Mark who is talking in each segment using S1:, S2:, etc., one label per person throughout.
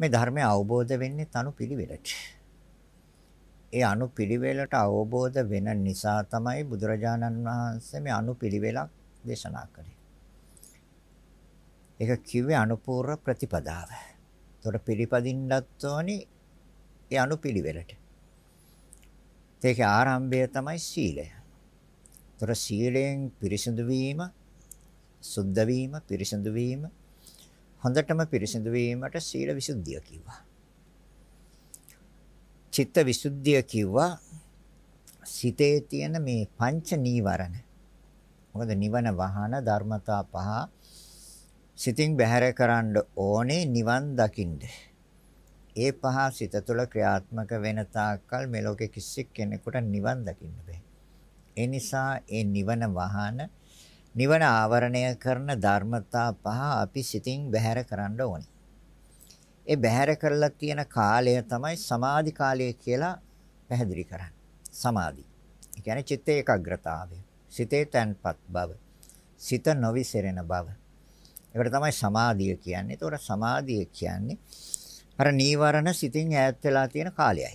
S1: මේ ධර්මය අවබෝධ වෙන්නේ අනුපිළිවෙලට. ඒ අනුපිළිවෙලට අවබෝධ වෙන නිසා තමයි බුදුරජාණන් වහන්සේ මේ අනුපිළිවෙලක් දේශනා කළේ. ඒක කිව්වේ අනුපූර්ව ප්‍රතිපදාව. ඒතොර පිළිපදින්නත් ඕනි ඒ අනුපිළිවෙලට. ඒකේ ආරම්භය තමයි සීලය. ඒතොර සීලයෙන් පිරිසිදු වීම, සුද්ධ වීම, පිරිසිදු වීම, හොඳටම පිරිසිදු වීමට සීල විසුද්ධිය කිව්වා. චිත්ත විසුද්ධිය කිව්වා සිතේ තියෙන මේ පංච නීවරණ. මොකද නිවන වහන ධර්මතා පහ සිතින් බැහැර කරන්න ඕනේ නිවන් දකින්න. ඒ පහ සිත තුළ ක්‍රියාත්මක වෙන තාක්කල් මේ ලෝකෙ කිසි කෙනෙකුට නිවන් දකින්න බෑ. ඒ නිසා ඒ නිවන වහන නිවන ආවරණය කරන ධර්මතා පහ අපි සිතින් බැහැර කරන්න ඕනේ. ඒ බැහැර කරලා තියෙන කාලය තමයි සමාධි කාලය කියලා පැහැදිලි කරන්නේ. සමාධි. ඒ කියන්නේ චිත්ත ඒකාග්‍රතාවය. සිතේ තැන්පත් බව. සිත නොවිසරෙන බව. ඒකට තමයි සමාධිය කියන්නේ. ඒතකොට සමාධිය කියන්නේ අර නීවරණ සිතින් ඈත් වෙලා තියෙන කාලයයි.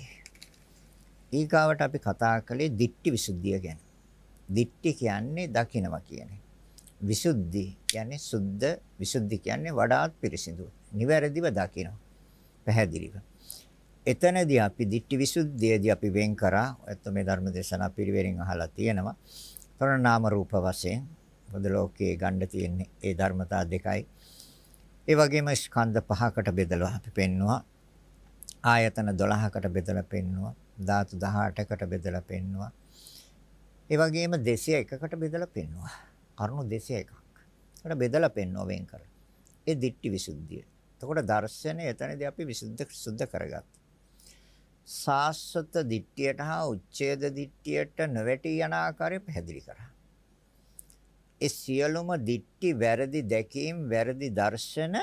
S1: ඊගාවට අපි කතා කළේ දිට්ටි විසුද්ධිය ගැන. දිට්ටි කියන්නේ දකිනවා කියන එක. විසුද්ධි කියන්නේ සුද්ධ විසුද්ධි කියන්නේ වඩාත් පිරිසිදු නිවැරදිව දකිනවා පැහැදිලිව එතනදී අපි දිට්ඨි විසුද්ධියදී අපි වෙන් කරා ඔයත් මේ ධර්ම දේශනා පිළිවෙලින් අහලා තියෙනවා තොරණ නාම රූප වශයෙන් පොද ලෝකයේ ගන්න තියෙන්නේ ඒ ධර්මතා දෙකයි ඒ වගේම ස්කන්ධ පහකට බෙදලා අපි පෙන්නවා ආයතන 12කට බෙදලා පෙන්නවා ධාතු 18කට බෙදලා පෙන්නවා ඒ වගේම 201කට බෙදලා පෙන්නවා කරුණු 201ක්. ඒකට බෙදලා පෙන්වෝ වෙන් කරලා. ඒ දිට්ටි විසුද්ධිය. එතකොට දර්ශනය එතනදී අපි විසුද්ධ සුද්ධ කරගත්තා. සාස්වත දිට්ඨියට හා උච්ඡේද දිට්ඨියට නොවැටී යන ආකාරය පැහැදිලි කරා. ඒ සියලුම දිට්ඨි වැරදි දැකීම් වැරදි දර්ශන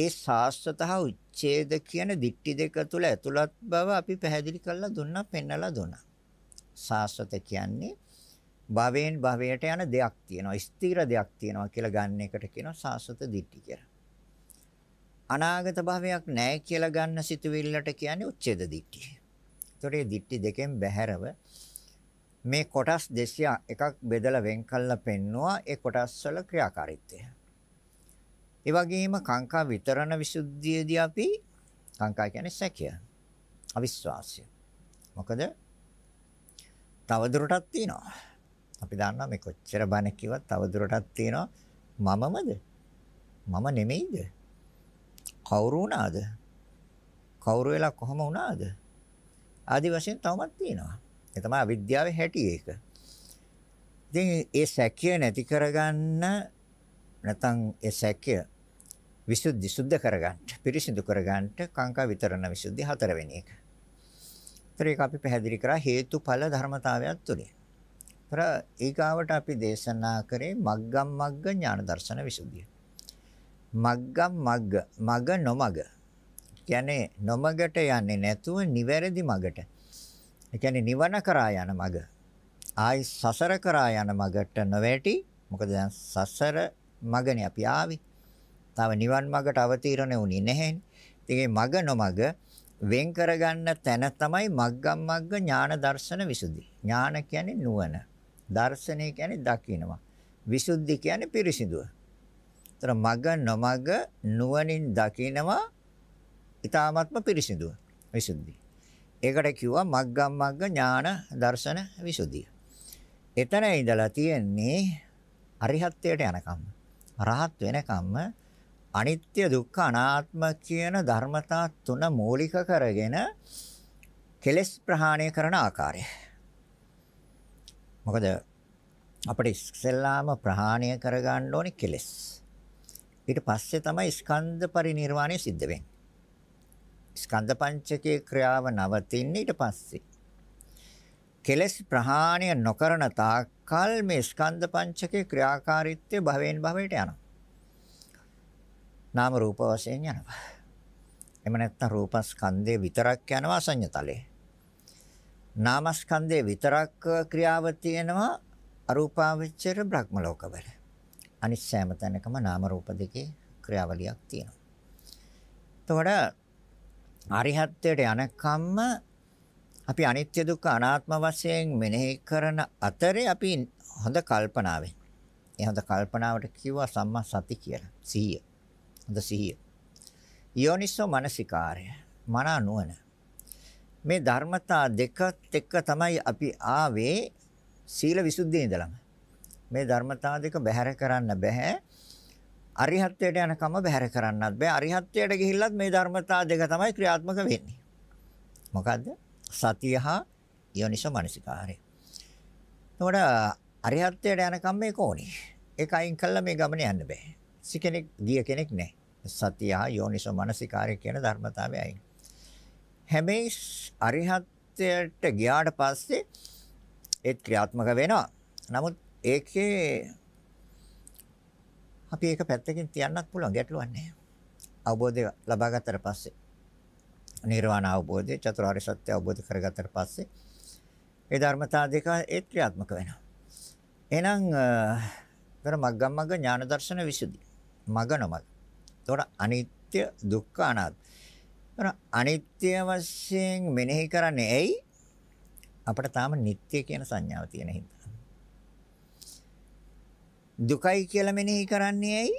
S1: ඒ සාස්වත හා උච්ඡේද කියන දිට්ඨි දෙක තුල ඇතුළත් බව අපි පැහැදිලි කරලා දුන්නා පෙන්නලා දුන්නා. සාස්වත කියන්නේ භවෙන් භවයට යන දෙයක් තියෙනවා. ස්ථිර දෙයක් තියෙනවා කියලා ගන්න එකට කියනවා සාසත දිට්ඨි කියලා. අනාගත භවයක් නැහැ කියලා ගන්න සිතුවිල්ලට කියන්නේ උච්ඡේද දිට්ඨිය. ඒතකොට මේ දිට්ඨි දෙකෙන් බැහැරව මේ කොටස් 200 එකක් බෙදලා වෙන් කළා පෙන්නවා ඒ කොටස් වල ක්‍රියාකාරීත්වය. ඒ වගේම කාංකා විතරණ විසුද්ධියේදී අපි කාංකා කියන්නේ සැකය. අවිශ්වාසය. මොකද තව දුරටත් තියෙනවා. අපි දන්නවා මේ කොච්චර බණ කිව්වත් තව දුරටත් තියෙනවා මමමද? මම නෙමෙයිද? කවුරු වුණාද? කවුරු වෙලා කොහම වුණාද? ආදි වශයෙන් තවමත් තියෙනවා. ඒ තමයි අවිද්‍යාවේ හැටි ඒක. ඉතින් ඒ සැකය නැති කරගන්න නැත්නම් ඒ සැකය විසුද්ධි සුද්ධ කරගන්න පිරිසිදු කරගන්න කාංකා විතරණ විසුද්ධි හතරවෙනි එක. ඒතර ඒක අපි පැහැදිලි කරා හේතුඵල ධර්මතාවයක් තුනේ. අතර ඊගාවට අපි දේශනා කරේ මග්ගම් මග්ග ඥාන දර්ශන විසුද්ධිය. මග්ගම් මග්ග මග නොමග. කියන්නේ නොමගට යන්නේ නැතුව නිවැරදි මගට. ඒ කියන්නේ නිවන කරා යන මග. ආයි සසර කරා යන මගට නොවැටි. මොකද දැන් සසර මගනේ අපි ආවේ. තව නිවන් මගට අවතීර්ණ වුණේ නැහැනේ. ඒකේ මග නොමග වෙන් කරගන්න තැන තමයි මග්ගම් මග්ග ඥාන දර්ශන විසුද්ධි. ඥාන කියන්නේ නුවණ. දර්ශනය කියන්නේ දකිනවා. විසුද්ධි කියන්නේ පිරිසිදුව. ඒතර මග නොමග නුවණින් දකිනවා ඊ타ත්ම පිරිසිදුව විසුද්ධි. ඒකට කිව්වා මග්ගම් මග්ග ඥාන දර්ශන විසුද්ධිය. එතන ඉඳලා තියෙන්නේ අරිහත්ත්වයට යනකම්. රහත් වෙනකම්ම අනිත්‍ය දුක්ඛ අනාත්ම කියන ධර්මතා තුන මූලික කරගෙන කෙලස් ප්‍රහාණය කරන ආකාරය. මොකද අපිට ඉස්සෙල්ලාම ප්‍රහාණය කරගන්න ඕනේ කෙලෙස්. ඊට පස්සේ තමයි ස්කන්ධ පරිණිරවාණය සිද්ධ වෙන්නේ. ස්කන්ධ පංචකයේ ක්‍රියාව නවතින්නේ ඊට පස්සේ. කෙලෙස් ප්‍රහාණය නොකරන තාක්කල් මේ ස්කන්ධ පංචකයේ ක්‍රියාකාරීත්වය භවෙන් භවයට යනවා. නාම රූප වශයෙන් යනවා. එම නැත්තම් රූපස්කන්ධය විතරක් යනවා අසඤ්ඤතලේ. නාමස්කන්ධයේ විතරක් ක්‍රියාව තියෙනවා අරූපාවචර බ්‍රහ්ම ලෝක වල. අනිත් සෑම තැනකම නාම රූප දෙකේ ක්‍රියාවලියක් තියෙනවා. එතකොට අරිහත්ත්වයට යනකම්ම අපි අනිත්‍ය දුක්ඛ අනාත්ම වශයෙන් මෙනෙහි කරන අතරේ අපි හොඳ කල්පනාවෙන් ඒ හොඳ කල්පනාවට කිව්වා සම්මා සති කියලා. සිහිය. හොඳ සිහිය. යෝනිසෝ මනසිකාරය. මන නුවණ. මේ ධර්මතා දෙකත් එක්ක තමයි අපි ආවේ සීල විසුද්ධියේ ඉඳලම. මේ ධර්මතා දෙක බැහැර කරන්න බෑ. අරිහත්ත්වයට යනකම බැහැර කරන්නත් බෑ. අරිහත්ත්වයට ගිහිල්ලත් මේ ධර්මතා දෙක තමයි ක්‍රියාත්මක වෙන්නේ. මොකද්ද? සතිය හා යෝනිසෝ මනසිකාරය. එතකොට අරිහත්ත්වයට යනකම් මේක ඕනේ. ඒක අයින් කළා මේ ගමන යන්න බෑ. සි කෙනෙක් ගිය කෙනෙක් නැහැ. සතිය හා යෝනිසෝ මනසිකාරය කියන ධර්මතාවය අයින් හැබැයි අරිහත්ත්වයට ගියාට පස්සේ ඒත් ක්‍රියාත්මක වෙනවා. නමුත් ඒකේ අපි ඒක පැත්තකින් තියන්නත් පුළුවන් ගැටලුවක් නැහැ. අවබෝධය ලබා ගත්තට පස්සේ නිර්වාණ අවබෝධය චතුරාර්ය සත්‍ය අවබෝධ කරගත්තට පස්සේ ඒ ධර්මතා දෙක ඒත් ක්‍රියාත්මක වෙනවා. එහෙනම් අර මග්ගමග්ග ඥාන දර්ශන විසුද්ධි. මග නොමග. ඒතොර අනිත්‍ය දුක්ඛ අනාත්ම. ඒතර අනිත්‍ය වශයෙන් මෙනෙහි කරන්නේ ඇයි? අපිට තාම නිට්ටය කියන සංඥාව තියෙන හින්දා. දුකයි කියලා මෙනෙහි කරන්නේ ඇයි?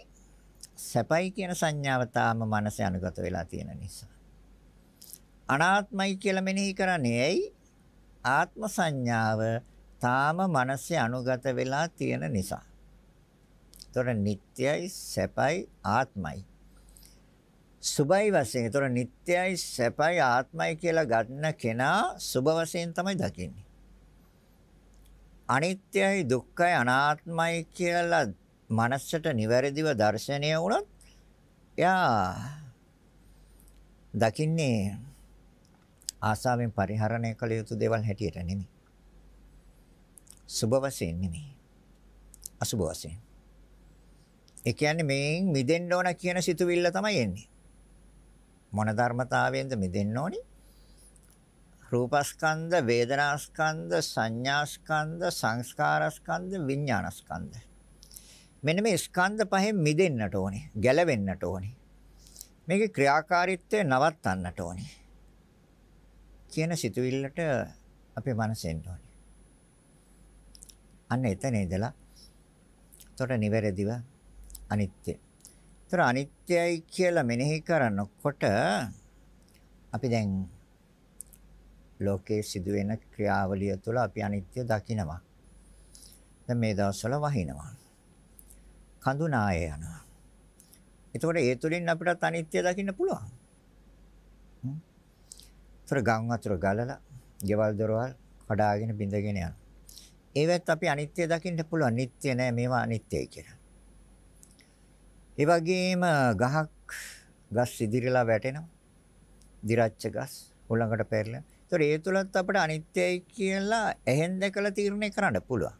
S1: සැපයි කියන සංඥාව තාම මනසේ අනුගත වෙලා තියෙන නිසා. අනාත්මයි කියලා මෙනෙහි කරන්නේ ඇයි? ආත්ම සංඥාව තාම මනසේ අනුගත වෙලා තියෙන නිසා. ඒතොර නිට්ටයයි සැපයි ආත්මයි සුභයි වශයෙන්. ඒතොර නිට්ටයයි සැපයි ආත්මයි කියලා ගන්න කෙනා සුභ වශයෙන් තමයි දකින්නේ. අනිත්‍යයි දුක්ඛයි අනාත්මයි කියලා මනසට නිවැරදිව දර්ශනය වුණොත් එයා දකින්නේ ආසාවෙන් පරිහරණය කළ යුතු දේවල් හැටියට නෙමෙයි. සුභ වශයෙන් නෙමෙයි. අසුභ වශයෙන්. ඒ කියන්නේ මේෙන් මිදෙන්න ඕන කියන සිතුවිල්ල තමයි එන්නේ. මොන ධර්මතාවයෙන්ද මිදෙන්න ඕනි? රූපස්කන්ධ, වේදනාස්කන්ධ, සංඥාස්කන්ධ, සංස්කාරස්කන්ධ, විඥානස්කන්ධ. මෙන්න මේ ස්කන්ධ පහෙන් මිදෙන්නට ඕනි, ගැලවෙන්නට ඕනි. මේකේ ක්‍රියාකාරීත්වය නවත්තන්නට ඕනි. කියන සිතුවිල්ලට අපේ මනසෙන් ඕනි. අන්න එතන ඉඳලා එතකොට නිවැරදිව අනිත්‍ය නිතර අනිත්‍යයි කියලා මෙනෙහි කරනකොට අපි දැන් ලෝකයේ සිදුවෙන ක්‍රියාවලිය තුළ අපි අනිත්‍ය දකිනවා. දැන් මේ දවස්වල වහිනවා. කඳුනාය යනවා. එතකොට ඒ තුලින් අපිට අනිත්‍ය දකින්න පුළුවන්. තර ගම් වතුර ගලලා, ගෙවල් දොරවල් කඩාගෙන බිඳගෙන යනවා. ඒවත් අපි අනිත්‍ය දකින්න පුළුවන්. නিত্য නෑ මේවා අනිත්‍යයි කියලා. ඒ වගේම ගහක් ගස් ඉදිරියලා වැටෙනවා. දිරච්ච ගස් උලඟට පෙරලා. ඒතොර ඒ තුලත් අපිට අනිත්‍යයි කියලා එහෙන් දැකලා තීරණය කරන්න පුළුවන්.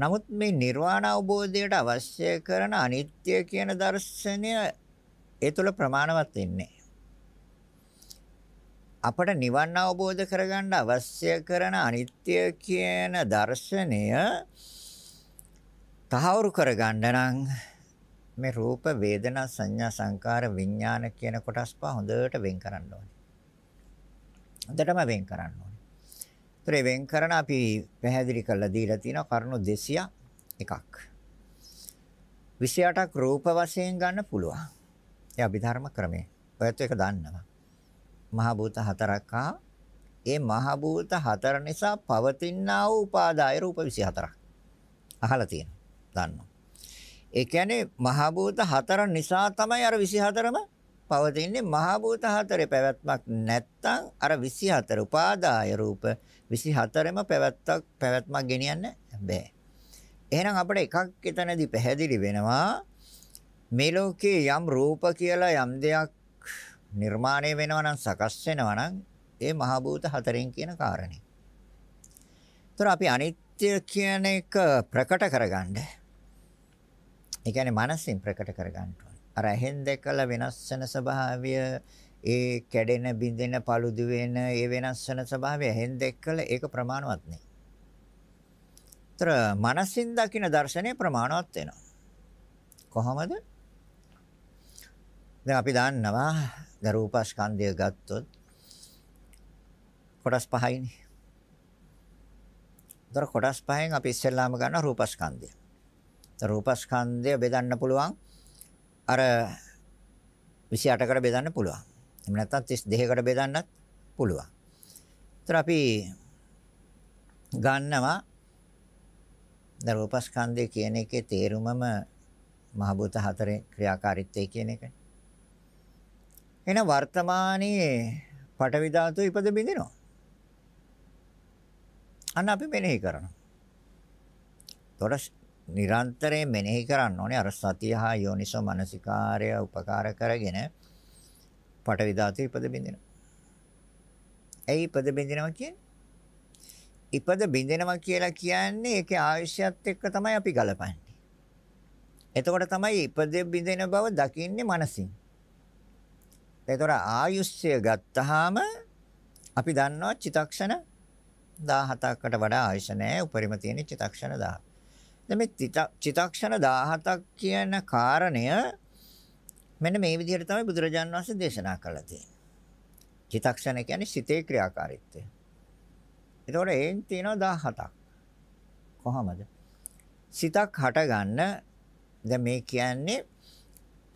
S1: නමුත් මේ නිර්වාණ අවබෝධයට අවශ්‍ය කරන අනිත්‍ය කියන දර්ශනය ඒ තුල ප්‍රමාණවත් වෙන්නේ අපට නිවන් අවබෝධ කරගන්න අවශ්‍ය කරන අනිත්‍ය කියන දර්ශනය තහවුරු කරගන්න නම් මේ රූප වේදනා සංඥා සංකාර විඥාන කියන කොටස් පහ හොඳට වෙන් කරන්න ඕනේ. හොඳටම වෙන් කරන්න ඕනේ. ඒතර වෙන් කරන අපි පැහැදිලි කරලා දීලා තියෙනවා කරුණු 200 එකක්. 28ක් රූප වශයෙන් ගන්න පුළුවන්. ඒ අභිධර්ම ක්‍රමය. ඔයත් ඒක දන්නවා. මහ භූත හතරක් හා ඒ මහ භූත හතර නිසා පවතිනා වූ උපාදාය රූප 24ක්. අහලා තියෙනවා. දන්නවා. ඒ කියන්නේ මහා භූත හතර නිසා තමයි අර 24ම පවතින්නේ මහා භූත හතරේ පැවැත්මක් නැත්තම් අර 24 උපාදාය රූප 24ම පැවැත්තක් පැවැත්මක් ගෙනියන්න බෑ. එහෙනම් අපිට එකක් එතනදී පැහැදිලි වෙනවා මේ ලෝකයේ යම් රූප කියලා යම් දෙයක් නිර්මාණය වෙනවා නම් සකස් වෙනවා නම් ඒ මහා භූත හතරෙන් කියන කාරණේ. ඒතර අපි අනිත්‍ය කියන එක ප්‍රකට කරගන්න ඒ කියන්නේ මනසින් ප්‍රකට කර ගන්න ඕනේ. අර ඇහෙන් දැකලා වෙනස් වෙන ස්වභාවය, ඒ කැඩෙන, බිඳෙන, paludu වෙන, ඒ වෙනස් වෙන ස්වභාවය ඇහෙන් දැක්කලා ඒක ප්‍රමාණවත් නෑ. ତර මනසින් දකින දර්ශනය ප්‍රමාණවත් වෙනවා. කොහොමද? දැන් අපි දන්නවා දරූපස්කන්ධය ගත්තොත් කොටස් පහයිනේ. ତර කොටස් පහෙන් අපි ඉස්සෙල්ලාම ගන්න රූපස්කන්ධය. රූපස්කන්ධය බෙදන්න පුළුවන් අර 28කට බෙදන්න පුළුවන්. එහෙම නැත්නම් 32කට බෙදන්නත් පුළුවන්. ඒතර අපි ගන්නවා ද රූපස්කන්ධය කියන එකේ තේරුමම මහ භූත හතරේ ක්‍රියාකාරීත්වය කියන එක. එන වර්තමානයේ පටවි ධාතු ඉපද බිඳිනවා. අන්න අපි මෙනෙහි කරනවා. තොරස් නිරන්තරයෙන් මෙනෙහි කරන්න ඕනේ අර සතිය හා යෝනිසෝ මනසිකාර්ය උපකාර කරගෙන පටවි ධාතු ඉපද බින්දිනවා. ඇයි ඉපද බින්දිනවා කියන්නේ? ඉපද බින්දිනවා කියලා කියන්නේ ඒකේ ආයශයත් එක්ක තමයි අපි ගලපන්නේ. එතකොට තමයි ඉපද බින්දින බව දකින්නේ මනසින්. එතකොට ආයුෂය ගත්තාම අපි දන්නවා චිතක්ෂණ 17කට වඩා ආයශ නැහැ උපරිම තියෙන චිතක්ෂණ 10. දැන් මේ චිතක්ෂණ 17ක් කියන කාරණය මෙන්න මේ විදිහට තමයි බුදුරජාන් වහන්සේ දේශනා කළා තියෙන්නේ. චිතක්ෂණ කියන්නේ සිතේ ක්‍රියාකාරීත්වය. එතකොට ඒන් තියෙනවා 17ක්. කොහමද? සිතක් හටගන්න දැන් මේ කියන්නේ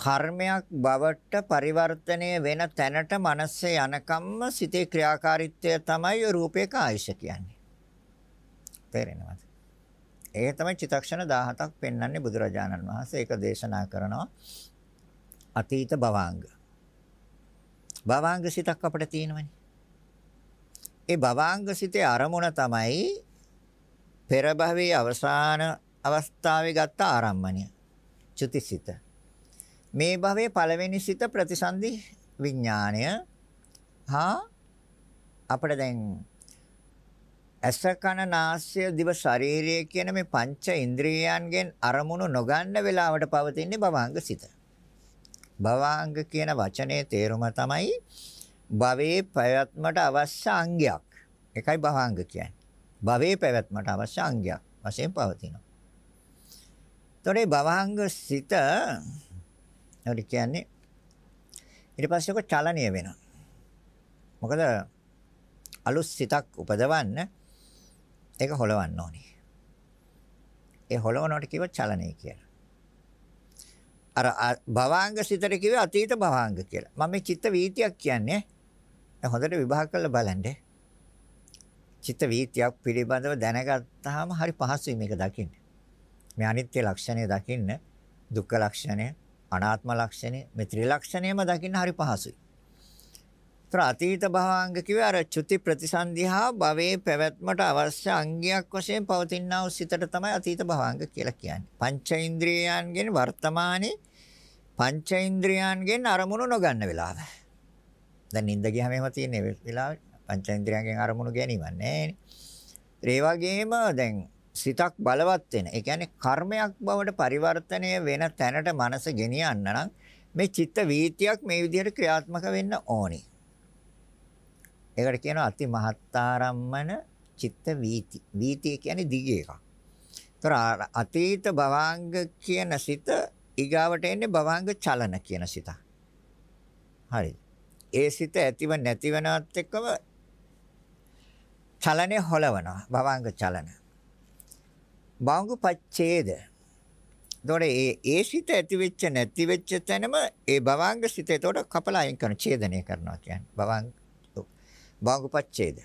S1: කර්මයක් බවට පරිවර්තනය වෙන තැනට මනස යනකම්ම සිතේ ක්‍රියාකාරීත්වය තමයි රූපේක ආයශ කියන්නේ. තේරෙනවද? ඒක තමයි චිතක්ෂණ 17ක් පෙන්වන්නේ බුදුරජාණන් වහන්සේ ඒක දේශනා කරනවා. අතීත භවාංග. භවාංග සිතක් අපිට තියෙනවනේ. ඒ භවාංග සිතේ අරමුණ තමයි පෙර භවයේ අවසාන අවස්ථාවේ ගත්ත ආරම්මණය. චුතිසිත. මේ භවයේ පළවෙනි සිත ප්‍රතිසන්දි විඥාණය හා අපිට දැන් ඇස කන නාසය දිව ශරීරය කියන මේ පංච ඉන්ද්‍රියයන්ගෙන් අරමුණු නොගන්න වෙලාවට පවතින්නේ භවාංග සිත. භවාංග කියන වචනේ තේරුම තමයි භවයේ පැවැත්මට අවශ්‍ය අංගයක්. ඒකයි භවාංග කියන්නේ. භවයේ පැවැත්මට අවශ්‍ය අංගයක් වශයෙන් පවතිනවා. ඒතොරේ භවාංග සිත ඔය කියන්නේ ඊට පස්සේ චලනීය වෙනවා. මොකද අලුත් සිතක් උපදවන්න ඒක හොලවන්න ඕනේ. ඒ හොලවනකොට කිව්ව චලනය කියලා. අර භවාංග සිතට කිව්ව අතීත භවාංග කියලා. මම මේ චිත්ත වීතියක් කියන්නේ හොඳට විභාග කරලා බලන්න. චිත්ත වීතියක් පිළිබඳව දැනගත්තාම හරි පහසුයි මේක දකින්න. මේ අනිත්‍ය ලක්ෂණය දකින්න, දුක්ඛ ලක්ෂණය, අනාත්ම ලක්ෂණය, මේ ත්‍රිලක්ෂණයම දකින්න හරි පහසුයි. ඒතර අතීත භවාංග කිව්වේ අර චුති ප්‍රතිසන්දිහා භවයේ පැවැත්මට අවශ්‍ය අංගයක් වශයෙන් පවතිනා වූ සිතට තමයි අතීත භවාංග කියලා කියන්නේ. පංච ඉන්ද්‍රියයන්ගෙන් වර්තමානයේ පංච ඉන්ද්‍රියයන්ගෙන් අරමුණු නොගන්න වෙලාව. දැන් නිින්ද ගියාම එහෙම තියෙන වෙලාව පංච ඉන්ද්‍රියයන්ගෙන් අරමුණු ගැනීම නැහැ ඒ වගේම දැන් සිතක් බලවත් වෙන. ඒ කියන්නේ කර්මයක් බවට පරිවර්තනය වෙන තැනට මනස ගෙනියන්න නම් මේ චිත්ත වීතියක් මේ විදිහට ක්‍රියාත්මක වෙන්න ඕනේ. ඒකට කියනවා අති මහත්තාරම්මන චිත්ත වීති. වීතිය කියන්නේ දිග එකක්. ඒතර අතීත භවංග කියන සිත ඊගාවට එන්නේ භවංග චලන කියන සිත. හරි. ඒ සිත ඇතිව නැතිවනවත් එක්කම චලනය හොලවනවා භවංග චලන. භවංග පච්ඡේද. එතකොට ඒ ඒ සිත ඇති වෙච්ච නැති වෙච්ච තැනම ඒ භවංග සිත එතකොට කපලා අයින් කරන ඡේදනය කරනවා කියන්නේ. භවංග භාගපච්ඡේද.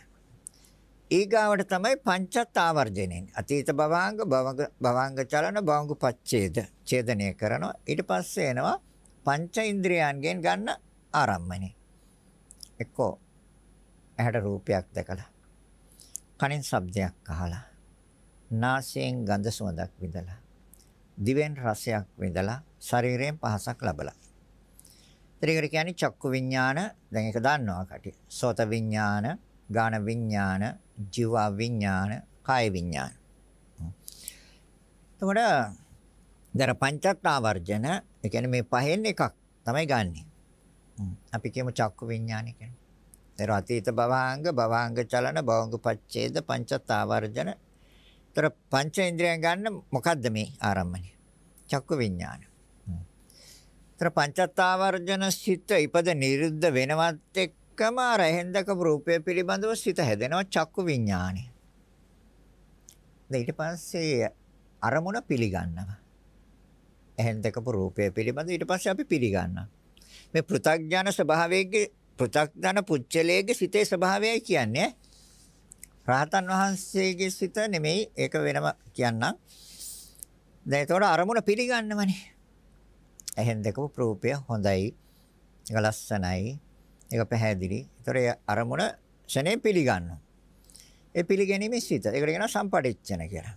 S1: ඊගාවට තමයි පංචත් ආවර්ජණයෙන්. අතීත භවංග භවංග චලන භවංගපච්ඡේද ඡේදනය කරනවා. ඊට පස්සේ එනවා පංච ඉන්ද්‍රියයන්ගෙන් ගන්න ආරම්මණය. එක්කෝ ඇහැට රූපයක් දැකලා කනෙන් ශබ්දයක් අහලා නාසයෙන් ගඳ සුවඳක් විඳලා දිවෙන් රසයක් විඳලා ශරීරයෙන් පහසක් ලබලා ඒකට කියන්නේ චක්කු විඥාන දැන් ඒක දන්නවා කටිය. සෝත විඥාන, ගාන විඥාන, ජීව විඥාන, කාය විඥාන. එතකොට දර පංචත්තාවර්ජන ඒ කියන්නේ මේ පහෙන් එකක් තමයි ගන්නෙ. අපි කියමු චක්කු විඥාන කියන්නේ. ඒතර අතීත භවාංග, භවාංග චලන, භවංග පච්ඡේද පංචත්තාවර්ජන. ඒතර පංචේන්ද්‍රයන් ගන්න මොකද්ද මේ ආරම්භණය? චක්කු විඥාන. ඒතර පංචත්තාවර්ජන සිත ඉපද නිරුද්ධ වෙනවත් එක්කම රහෙන්දක රූපය පිළිබඳව සිත හැදෙනවා චක්කු විඥානෙ. ඊට පස්සේ අරමුණ පිළිගන්නවා. එහෙන්දක රූපය පිළිබඳව ඊට පස්සේ අපි පිළිගන්නවා. මේ පෘථග්ජන ස්වභාවයේ පෘථග්ජන පුච්චලයේ සිතේ ස්වභාවයයි කියන්නේ. රහතන් වහන්සේගේ සිත නෙමෙයි ඒක වෙනම කියන්නම්. දැන් ඒතකොට අරමුණ පිළිගන්නවනේ. ඇහෙන් දැකපු රූපය හොඳයි. ඒක ලස්සනයි. ඒක පැහැදිලි. ඒතර ඒ අරමුණ ෂණේ පිළිගන්නවා. ඒ පිළිගැනීමේ සිත. ඒකට කියනවා සම්පටිච්ඡන කියලා.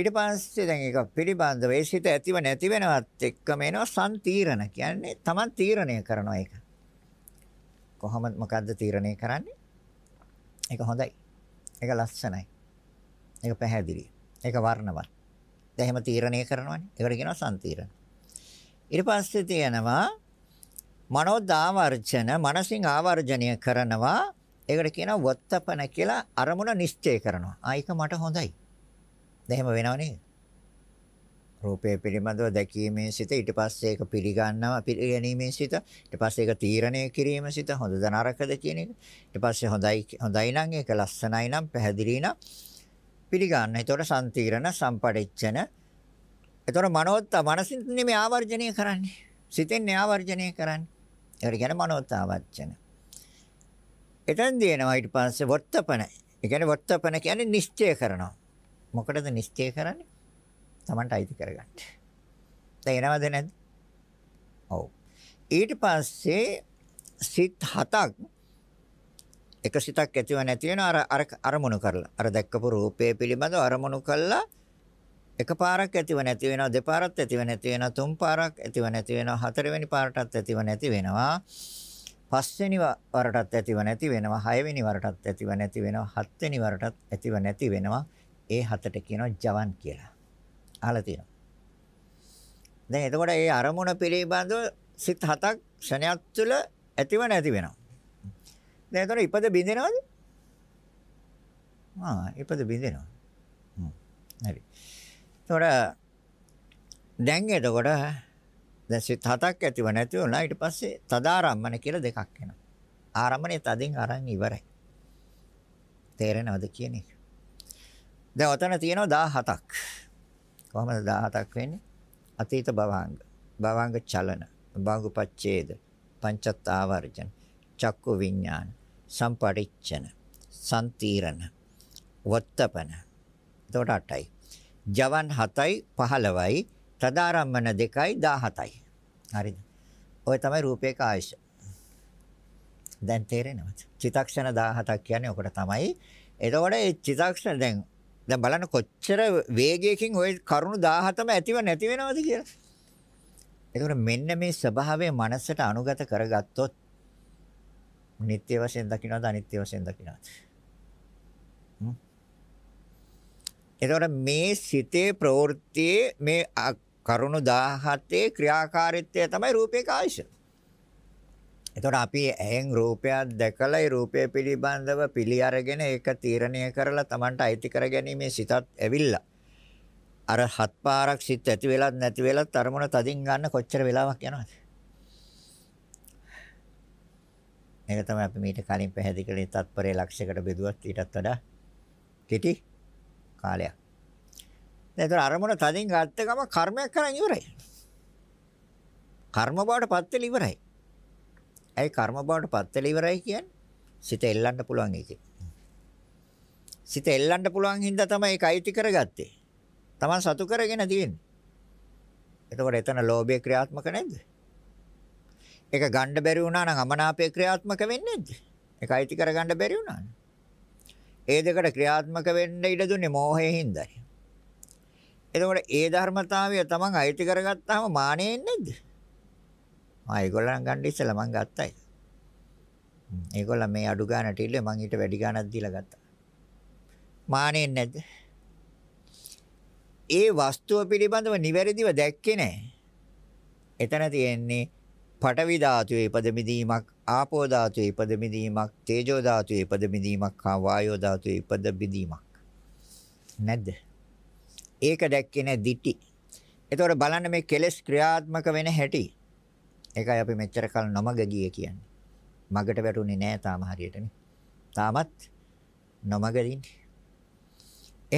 S1: ඊට පස්සේ දැන් ඒක පිළිබඳව ඒ සිත ඇතිව නැති වෙනවත් එක්කම එනවා සම්තිරණ. කියන්නේ Taman තීරණය කරනවා ඒක. කොහොමද මොකද්ද තීරණය කරන්නේ? ඒක හොඳයි. ඒක ලස්සනයි. ඒක පැහැදිලි. ඒක වර්ණවත්. දැන් එහෙම තීරණය කරනවානේ. ඒකට කියනවා සම්තිරණ. ඊට පස්සේ තියෙනවා මනෝදාවර්ජන මනසින් ආවර්ජනය කරනවා ඒකට කියනවා වත්තපන කියලා අරමුණ නිශ්චය කරනවා ආයික මට හොඳයි දැන් එහෙම වෙනව නේද රූපය පිළිබඳව දැකීමේ සිත ඊට පස්සේ ඒක පිළිගන්නවා පිළිගැනීමේ සිත ඊට පස්සේ ඒක තීරණය කිරීමේ සිත හොඳද නරකද කියන එක ඊට පස්සේ හොඳයි හොඳයි නම් ඒක ලස්සනයි නම් පැහැදිලි නම් පිළිගන්න. ඒතකොට සම්තිරණ සම්පරිච්ඡන එතකොට මනෝත්ත මනසින් නෙමෙයි ආවර්ජනය කරන්නේ. සිතෙන් ආවර්ජනය කරන්නේ. ඒකට කියන මනෝත්තාවච්චන. එතෙන් දිනනවා ඊට පස්සේ වර්තපන. ඒ කියන්නේ වර්තපන කියන්නේ නිශ්චය කරනවා. මොකටද නිශ්චය කරන්නේ? Tamanට අයිති කරගන්න. තේරෙනවද නැද්ද? ඔව්. ඊට පස්සේ සිත හතක් එක සිතක් ඇතිව නැති වෙන අර අරමුණු කරලා අර දැක්කපු රූපය පිළිබඳව අරමුණු කළා එකපාරක් ඇතිව නැති වෙනවා දෙපාරක් ඇතිව නැති වෙනවා තුන් පාරක් ඇතිව නැති වෙනවා හතරවෙනි පාරටත් ඇතිව නැති වෙනවා පස්වෙනි වරටත් ඇතිව නැති වෙනවා හයවෙනි වරටත් ඇතිව නැති වෙනවා හත්වෙනි වරටත් ඇතිව නැති වෙනවා ඒ හතට කියනවා ජවන් කියලා අහලා තියෙනවා දැන් එතකොට මේ අරමුණ පිළිබඳව සිත හතක් ක්ෂණයක් තුළ ඇතිව නැති වෙනවා දැන් එතකොට ඉපද බින්දෙනවද ආ ඉපද බින්දෙනවා හරි එතකොට දැන් එතකොට දැන් සිත හතක් ඇතිව නැති වුණා ඊට පස්සේ තදාරම්මන කියලා දෙකක් එනවා. ආරම්මනේ තදින් අරන් ඉවරයි. තේරෙනවද කියන එක? දැන් ඔතන තියෙනවා 17ක්. කොහමද 17ක් වෙන්නේ? අතීත භවංග, භවංග චලන, භවංගපච්ඡේද, පංචත් ආවර්ජන, චක්කු විඥාන, සම්පරිච්ඡන, සම්තිරණ, වත්තපන. එතකොට 8යි. ජවන් 7යි 15යි තදාරම්මන 2යි 17යි. හරිද? ඔය තමයි රූපේක ආයශ. දැන් තේරෙනවද? චිතක්ෂණ 17ක් කියන්නේ ඔකට තමයි. එතකොට මේ චිතක්ෂණ දැන් දැන් බලන්න කොච්චර වේගයකින් ওই කරුණු 17ම ඇතිව නැති වෙනවද කියලා. එතකොට මෙන්න මේ ස්වභාවය මනසට අනුගත කරගත්තොත් නিত্য වශයෙන් දකින්නවද අනිත්‍ය වශයෙන් දකින්නවද? එතකොට මේ සිතේ ප්‍රවෘත්තියේ මේ කරුණු 17 ක්‍රියාකාරීත්වය තමයි රූපේ කායශ. එතකොට අපි ඇහෙන් රූපයක් දැකලා ඒ රූපය පිළිබඳව පිළි අරගෙන ඒක තීරණය කරලා Tamanට අයිති කරගැනීමේ සිතත් ඇවිල්ලා. අර හත් පාරක් සිත් ඇති වෙලත් නැති වෙලත් අරමුණ තදින් ගන්න කොච්චර වෙලාවක් යනවද? මේක තමයි අපි මීට කලින් පැහැදිලි කළේ තත්පරයේ ලක්ෂයකට බෙදුවත් ඊටත් වඩා කෙටි කාලයක්. දැන් ඒතර අරමුණ තදින් ගත්ත ගම කර්මයක් කරන් ඉවරයි. කර්ම බවට පත් වෙලා ඉවරයි. ඇයි කර්ම බවට පත් වෙලා ඉවරයි කියන්නේ? සිත එල්ලන්න පුළුවන් එකේ. සිත එල්ලන්න පුළුවන් හින්දා තමයි ඒක අයිති කරගත්තේ. Taman සතු කරගෙන තියෙන්නේ. එතකොට එතන ලෝභය ක්‍රියාත්මක නැද්ද? ඒක ගණ්ඩ බැරි වුණා නම් අමනාපය ක්‍රියාත්මක වෙන්නේ නැද්ද? ඒක අයිති කරගන්න බැරි වුණා නම්. ඒ දෙකට ක්‍රියාත්මක වෙන්න ඉඩ දුන්නේ මෝහයෙන් හින්දායි. එතකොට ඒ ධර්මතාවය තමන් අයිති කරගත්තාම මානෙන්නේ නැද්ද? ආ ඒගොල්ලන් ගන්න ඉස්සලා මං ගත්තයි. ඒගොල්ලන් මේ අඩු ගානට ඉල්ලේ මං ඊට වැඩි ගානක් දීලා ගත්තා. මානෙන්නේ නැද්ද? ඒ වස්තුව පිළිබඳව නිවැරදිව දැක්කේ නැහැ. එතන තියෙන්නේ පටවි ධාතුවේ ඉපදෙමිදීමක් ආපෝ ධාතුවේ ඉපද බිඳීමක් තේජෝ ධාතුවේ ඉපද බිඳීමක් හා වායෝ ධාතුවේ ඉපද බිඳීමක් නැද්ද ඒක දැක්කේ නැ දිටි එතකොට බලන්න මේ කෙලෙස් ක්‍රියාත්මක වෙන හැටි ඒකයි අපි මෙච්චර කල් නොමග ගියේ කියන්නේ මගට වැටුනේ නෑ තාම හරියටනේ තාමත් නොමග ඉන්නේ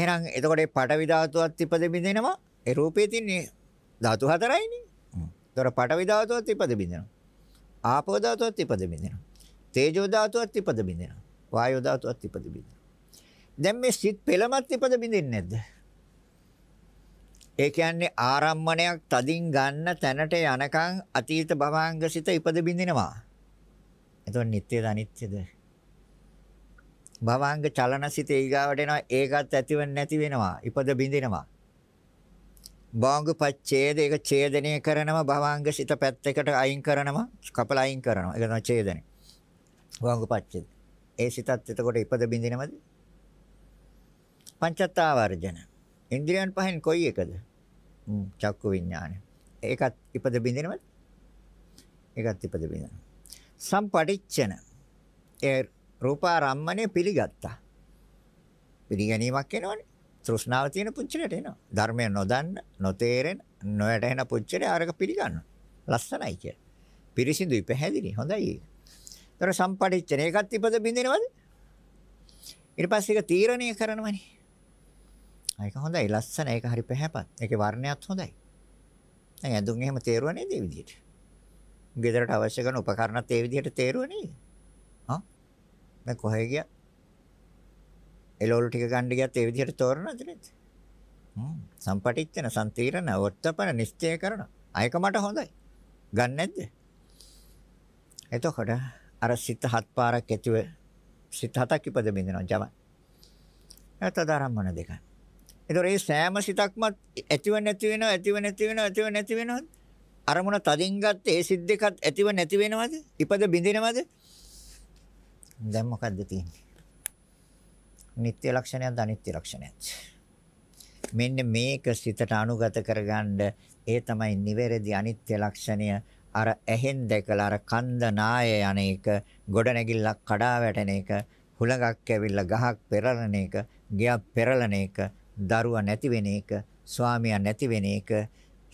S1: එහෙනම් එතකොට මේ පටවි ධාතුවත් ඉපද බිඳිනවා ඒ රූපේ තියෙන ධාතු හතරයිනේ. ඒතර පටවි ධාතුවත් ඉපද බිඳිනවා. ආපෝ ධාතුවත් ඉපදෙමිනවා. තේජෝ ධාතුවත් ඉපදෙමිනවා. වායෝ ධාතුවත් ඉපදෙමිනවා. දැන් මේ සිත් පෙළමත් ඉපද බින්දින්නේ නැද්ද? ඒ කියන්නේ ආරම්මණයක් තදින් ගන්න තැනට යනකම් අතීත භවංග සිත ඉපද බින්දිනවා. එතකොට නිට්ටයද අනිත්‍යද? භවංග චලන සිත ඊගාවට එනවා ඒකත් ඇතිවෙන්නේ නැති වෙනවා. ඉපද බින්දිනවා. භාංගපච්ඡේද ඒක ඡේදනය කරනම භවංග සිත පැත්තකට අයින් කරනම කපල අයින් කරනවා. ඒක තමයි ඡේදනය. භාංගපච්ඡේද. ඒ සිතත් එතකොට ඉපද බින්දිනවද? පංචත්තාවර්ජන. ඉන්ද්‍රියන් පහෙන් කොයි එකද? චක්කු විඥානය. ඒකත් ඉපද බින්දිනවද? ඒකත් ඉපද බින්දිනවා. සම්පටිච්ඡන. ඒ රූපාරම්මණය පිළිගත්තා. පිළිගැනීමක් වෙනවනේ. තෘෂ්ණාව තියෙන පුච්චලයට එනවා. ධර්මය නොදන්න, නොතේරෙන, නොයැටෙන පුච්චලේ ආරක පිළිගන්නවා. ලස්සනයි කියලා. පිරිසිදුයි පැහැදිලි. හොඳයි ඒක. ඒතර සම්පටිච්චන ඒකත් ඉපද බින්දිනවද? ඊට පස්සේ ඒක තීරණය කරනවනේ. ඒක හොඳයි ලස්සන ඒක හරි පැහැපත්. ඒකේ වර්ණයත් හොඳයි. දැන් ඇඳුම් එහෙම තේරුව නේද මේ විදිහට? ගෙදරට අවශ්‍ය කරන උපකරණත් ඒ විදිහට තේරුව නේද? හා? මම කොහෙ ගියා? එළවලු ටික ගන්න ගියත් ඒ විදිහට තෝරනද නේද? හ්ම්. සම්පටිච්චන සම්තිරණ වත්තපන නිශ්චය කරන. අයක මට හොඳයි. ගන්න නැද්ද? එතකොට අර සිත හත් පාරක් ඇතුව සිත හතක් ඉපද බින්දනවා ජම. නැතතරම්මන දෙක. ඒතොර ඒ සෑම සිතක්ම ඇතිව නැති වෙනවා ඇතිව නැති වෙනවා ඇතිව නැති වෙනවා අරමුණ තදින් ගත්ත ඒ සිද්දකත් ඇතිව නැති වෙනවද? ඉපද බින්දිනවද? දැන් මොකද්ද තියෙන්නේ? නিত্য ලක්ෂණයක්ද අනිත්‍ය ලක්ෂණයක්ද? මෙන්න මේක සිතට අනුගත කරගන්න ඒ තමයි නිවැරදි අනිත්‍ය ලක්ෂණය අර ඇහෙන් දැකලා අර කන්ද නාය යන එක ගොඩ නැගිල්ලක් කඩා වැටෙන එක හුලඟක් ඇවිල්ලා ගහක් පෙරලන එක ගයක් පෙරලන එක දරුවා නැති වෙන එක ස්වාමියා නැති වෙන එක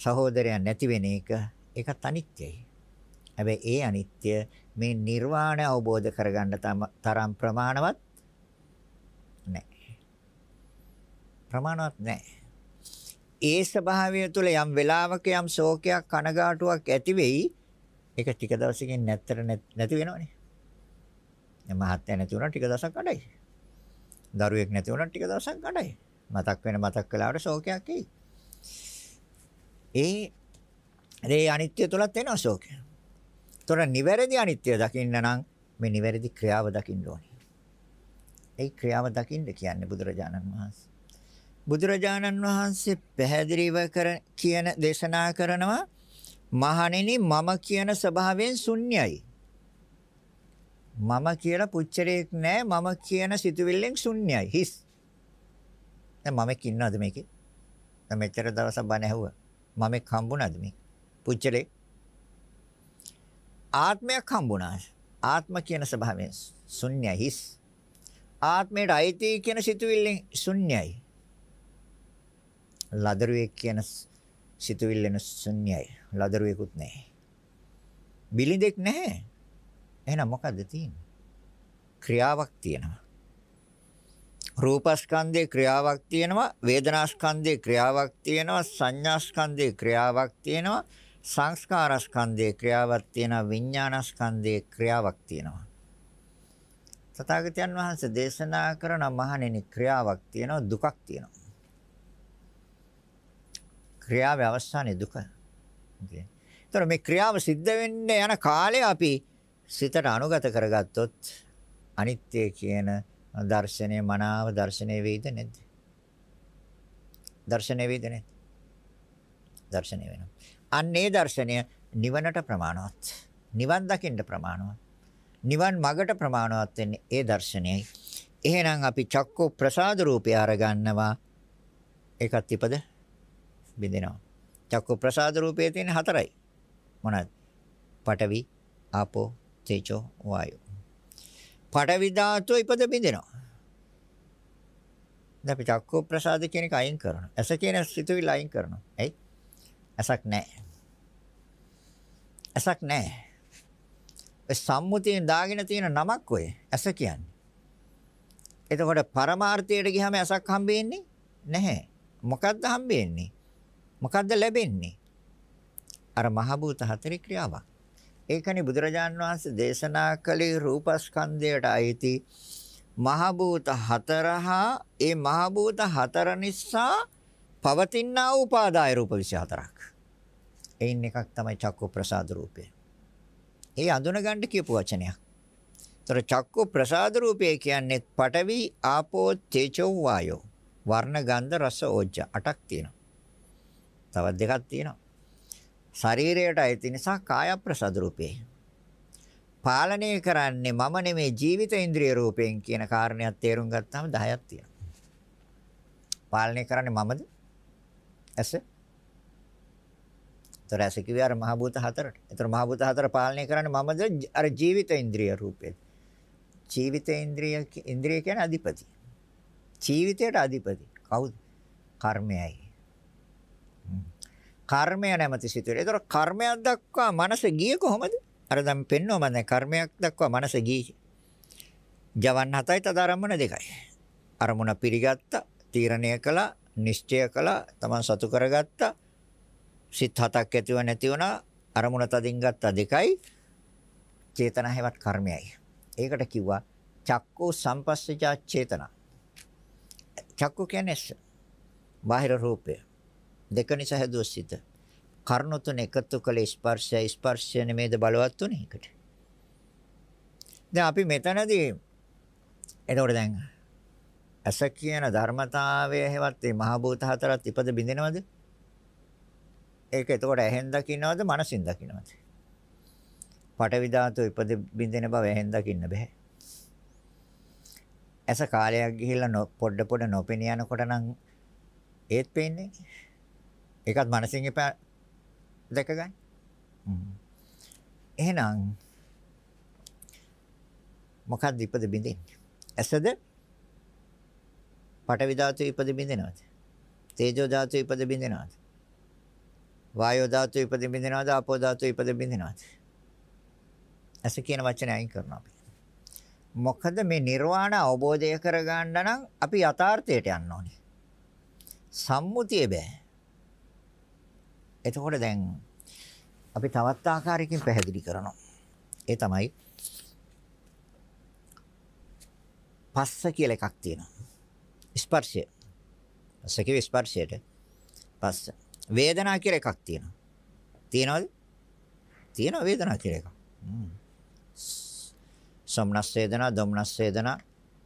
S1: සහෝදරයා නැති වෙන එක ඒකත් අනිත්‍යයි හැබැයි ඒ අනිත්‍ය මේ නිර්වාණය අවබෝධ කරගන්න තරම් ප්‍රමාණවත් නැහැ. ප්‍රමාණවත් නැහැ. ඒ ස්වභාවය තුළ යම් වෙලාවක යම් ශෝකයක් කනගාටුවක් ඇති වෙයි. ඒක ටික දවසකින් නැත්තර නැති වෙනවනේ. මහත්ය නැති වුණා ටික දවසක් අඩයි. දරුවෙක් නැති වුණා ටික දවසක් අඩයි. මතක් වෙන මතක් වෙලාවට ශෝකයක් එයි. ඒ ඒ අනිත්‍ය තුලත් එනවා ශෝකය. ඒතොර නිවැරදි අනිත්‍ය දකින්න නම් මේ නිවැරදි ක්‍රියාව දකින්න ඕනේ. ඒ ක්‍රියාව දකින්න කියන්නේ බුදුරජාණන් වහන්සේ. බුදුරජාණන් වහන්සේ පැහැදිලිව කියන දේශනා කරනවා මහණෙනි මම කියන ස්වභාවයෙන් ශුන්‍යයි. මම කියලා පුච්චරයක් නැහැ මම කියන සිතුවිල්ලෙන් ශුන්‍යයි. හිස්. දැන් මමෙක් ඉන්නවද මේකේ? දැන් මෙච්චර දවසක් බණ ඇහුවා. මමෙක් හම්බුණාද මේ? පුච්චරේ ආත්මයක් හම්බුණා. ආත්ම කියන ස්වභාවයෙන් ශුන්‍ය හිස් ආත්මයට අයිති කියන සිතුවිල්ලෙන් ශුන්‍යයි. ලදරුවෙක් කියන සිතුවිල්ලෙන් ශුන්‍යයි. ලදරුවෙකුත් නැහැ. බිලිඳෙක් නැහැ. එහෙනම් මොකද්ද තියෙන්නේ? ක්‍රියාවක් තියෙනවා. රූපස්කන්ධේ ක්‍රියාවක් තියෙනවා වේදනාස්කන්ධේ ක්‍රියාවක් තියෙනවා සංඥාස්කන්ධේ ක්‍රියාවක් තියෙනවා සංස්කාරස්කන්ධේ ක්‍රියාවක් තියෙනවා විඥානස්කන්ධේ ක්‍රියාවක් තියෙනවා තථාගතයන් වහන්සේ දේශනා කරන මහණෙනි ක්‍රියාවක් තියෙනවා දුකක් තියෙනවා. ක්‍රියාවේ අවසානයේ දුක. ඒතර මේ ක්‍රියාව සිද්ධ වෙන්න යන කාලේ අපි සිතට අනුගත කරගත්තොත් අනිත්‍ය කියන දර්ශනය මනාව දර්ශනය වෙයිද නැද්ද? දර්ශනය වෙයිද නැද්ද? දර්ශනය වෙනවා. අන්නේ දර්ශනය නිවනට ප්‍රමාණවත්. නිවන් දකින්න ප්‍රමාණවත්. නිවන් මගට ප්‍රමාණවත් වෙන්නේ ඒ දර්ශනයයි. එහෙනම් අපි චක්කෝ ප්‍රසාද රූපය අරගන්නවා. ඒකත් ඉපද බින්දිනවා. චක්කෝ ප්‍රසාද රූපයේ තියෙන හතරයි. මොනවාද? පඨවි, ආපෝ, තේජෝ, වායෝ. පඨවි ධාතුව ඉපද බින්දිනවා. දැන් අපි චක්කෝ ප්‍රසාද කියන එක අයින් කරනවා. ඇස කියන සිතුවිලි අයින් කරනවා. ඇයි? ඇසක් නැහැ. ඇසක් නැහැ. සම්මුතියෙන් දාගෙන තියෙන නමක් ඔය ඇස කියන්නේ. එතකොට පරමාර්ථයට ගියාම ඇසක් හම්බෙන්නේ නැහැ. මොකද්ද හම්බෙන්නේ? මොකද්ද ලැබෙන්නේ? අර මහ භූත හතරේ ක්‍රියාවක්. ඒකනේ බුදුරජාන් වහන්සේ දේශනා කළේ රූපස්කන්ධයට අයිති මහ භූත හතරහා ඒ මහ භූත හතර නිසා පවතිනා උපාදාය රූප 24ක්. එයින් එකක් තමයි චක්කු ප්‍රසාද රූපය. ඒ අඳුනගන්න කියපු වචනයක්. ତොර චක්කු ප්‍රසාද රූපය කියන්නේ පඨවි ආපෝ තේජෝ වායෝ වර්ණ ගන්ධ රස ඕජ්ජ අටක් තියෙනවා. තවත් දෙකක් තියෙනවා. ශරීරයට අයිති නිසා කාය ප්‍රසාද රූපේ. පාලනය කරන්නේ මම නෙමේ ජීවිත ඉන්ද්‍රිය රූපයෙන් කියන කාරණයක් තේරුම් ගත්තාම 10ක් තියෙනවා. පාලනය කරන්නේ මමද? ඇස ඒතර ඇස කිව්වේ අර මහ භූත හතරට. ඒතර මහ භූත හතර පාලනය කරන්නේ මමද අර ජීවිත ඉන්ද්‍රිය රූපේ. ජීවිත ඉන්ද්‍රිය ඉන්ද්‍රිය කියන්නේ අධිපති. ජීවිතයට අධිපති කවුද? කර්මයයි. කර්මය නැමැති සිතුවිලි. ඒතර කර්මයක් දක්වා මනස ගියේ කොහොමද? අර දැන් පෙන්නවා මම දැන් කර්මයක් දක්වා මනස ගියේ. ජවන් හතයි තද ආරම්භන දෙකයි. අරමුණ පිළිගත්තා, තීරණය කළා, නිශ්චය කළා, Taman සතු කරගත්තා. සිත් හතක් ඇතිව නැති වුණා අරමුණ තදින් ගත්තා දෙකයි චේතන හැවත් කර්මයයි. ඒකට කිව්වා චක්කෝ සම්පස්සජා චේතන. චක්කෝ කියන්නේ ඇස. බාහිර රූපය. දෙක නිසා හැදුව සිත. කර්ණ තුන එකතු කළ ස්පර්ශය ස්පර්ශය නෙමේද බලවත් තුනේ එකට. දැන් අපි මෙතනදී එතකොට දැන් ඇස කියන ධර්මතාවය හැවත් මේ මහ භූත හතරත් ඉපද බිඳිනවද? ඒක එතකොට ඇහෙන් දකින්නවද මනසින් දකින්නවද? පටවි ධාතු ඉපද බින්දෙන බව ඇහෙන් දකින්න බෑ. ඇස කාලයක් ගිහිල්ලා පොඩ පොඩ නොපෙන යනකොට නම් ඒත් පේන්නේ. ඒකත් මනසින් එපා දැක ගන්න. එහෙනම් මොකක්ද ඉපද බින්දෙන්නේ? ඇසද? පටවි ධාතු ඉපද බින්දෙනවද? තේජෝ ධාතු ඉපද බින්දෙනවද? වායෝ ධාතුව ඉපදින් බින්දිනවද? ආපෝ ධාතුව ඉපදින් බින්දිනවද? ඇස කියන වචනේ අයින් කරනවා අපි. මොකද මේ නිර්වාණ අවබෝධය කරගන්න නම් අපි යථාර්ථයට යන්න ඕනේ. සම්මුතිය බෑ. එතකොට දැන් අපි තවත් ආකාරයකින් පැහැදිලි කරනවා. ඒ තමයි පස්ස කියලා එකක් තියෙනවා. ස්පර්ශය. පස්ස කියේ ස්පර්ශයට. පස්ස. වේදනා කියලා එකක් තියෙනවා. තියෙනවද? තියෙනවා වේදනා කියලා එකක්. සම්නස් වේදනා, දම්නස් වේදනා,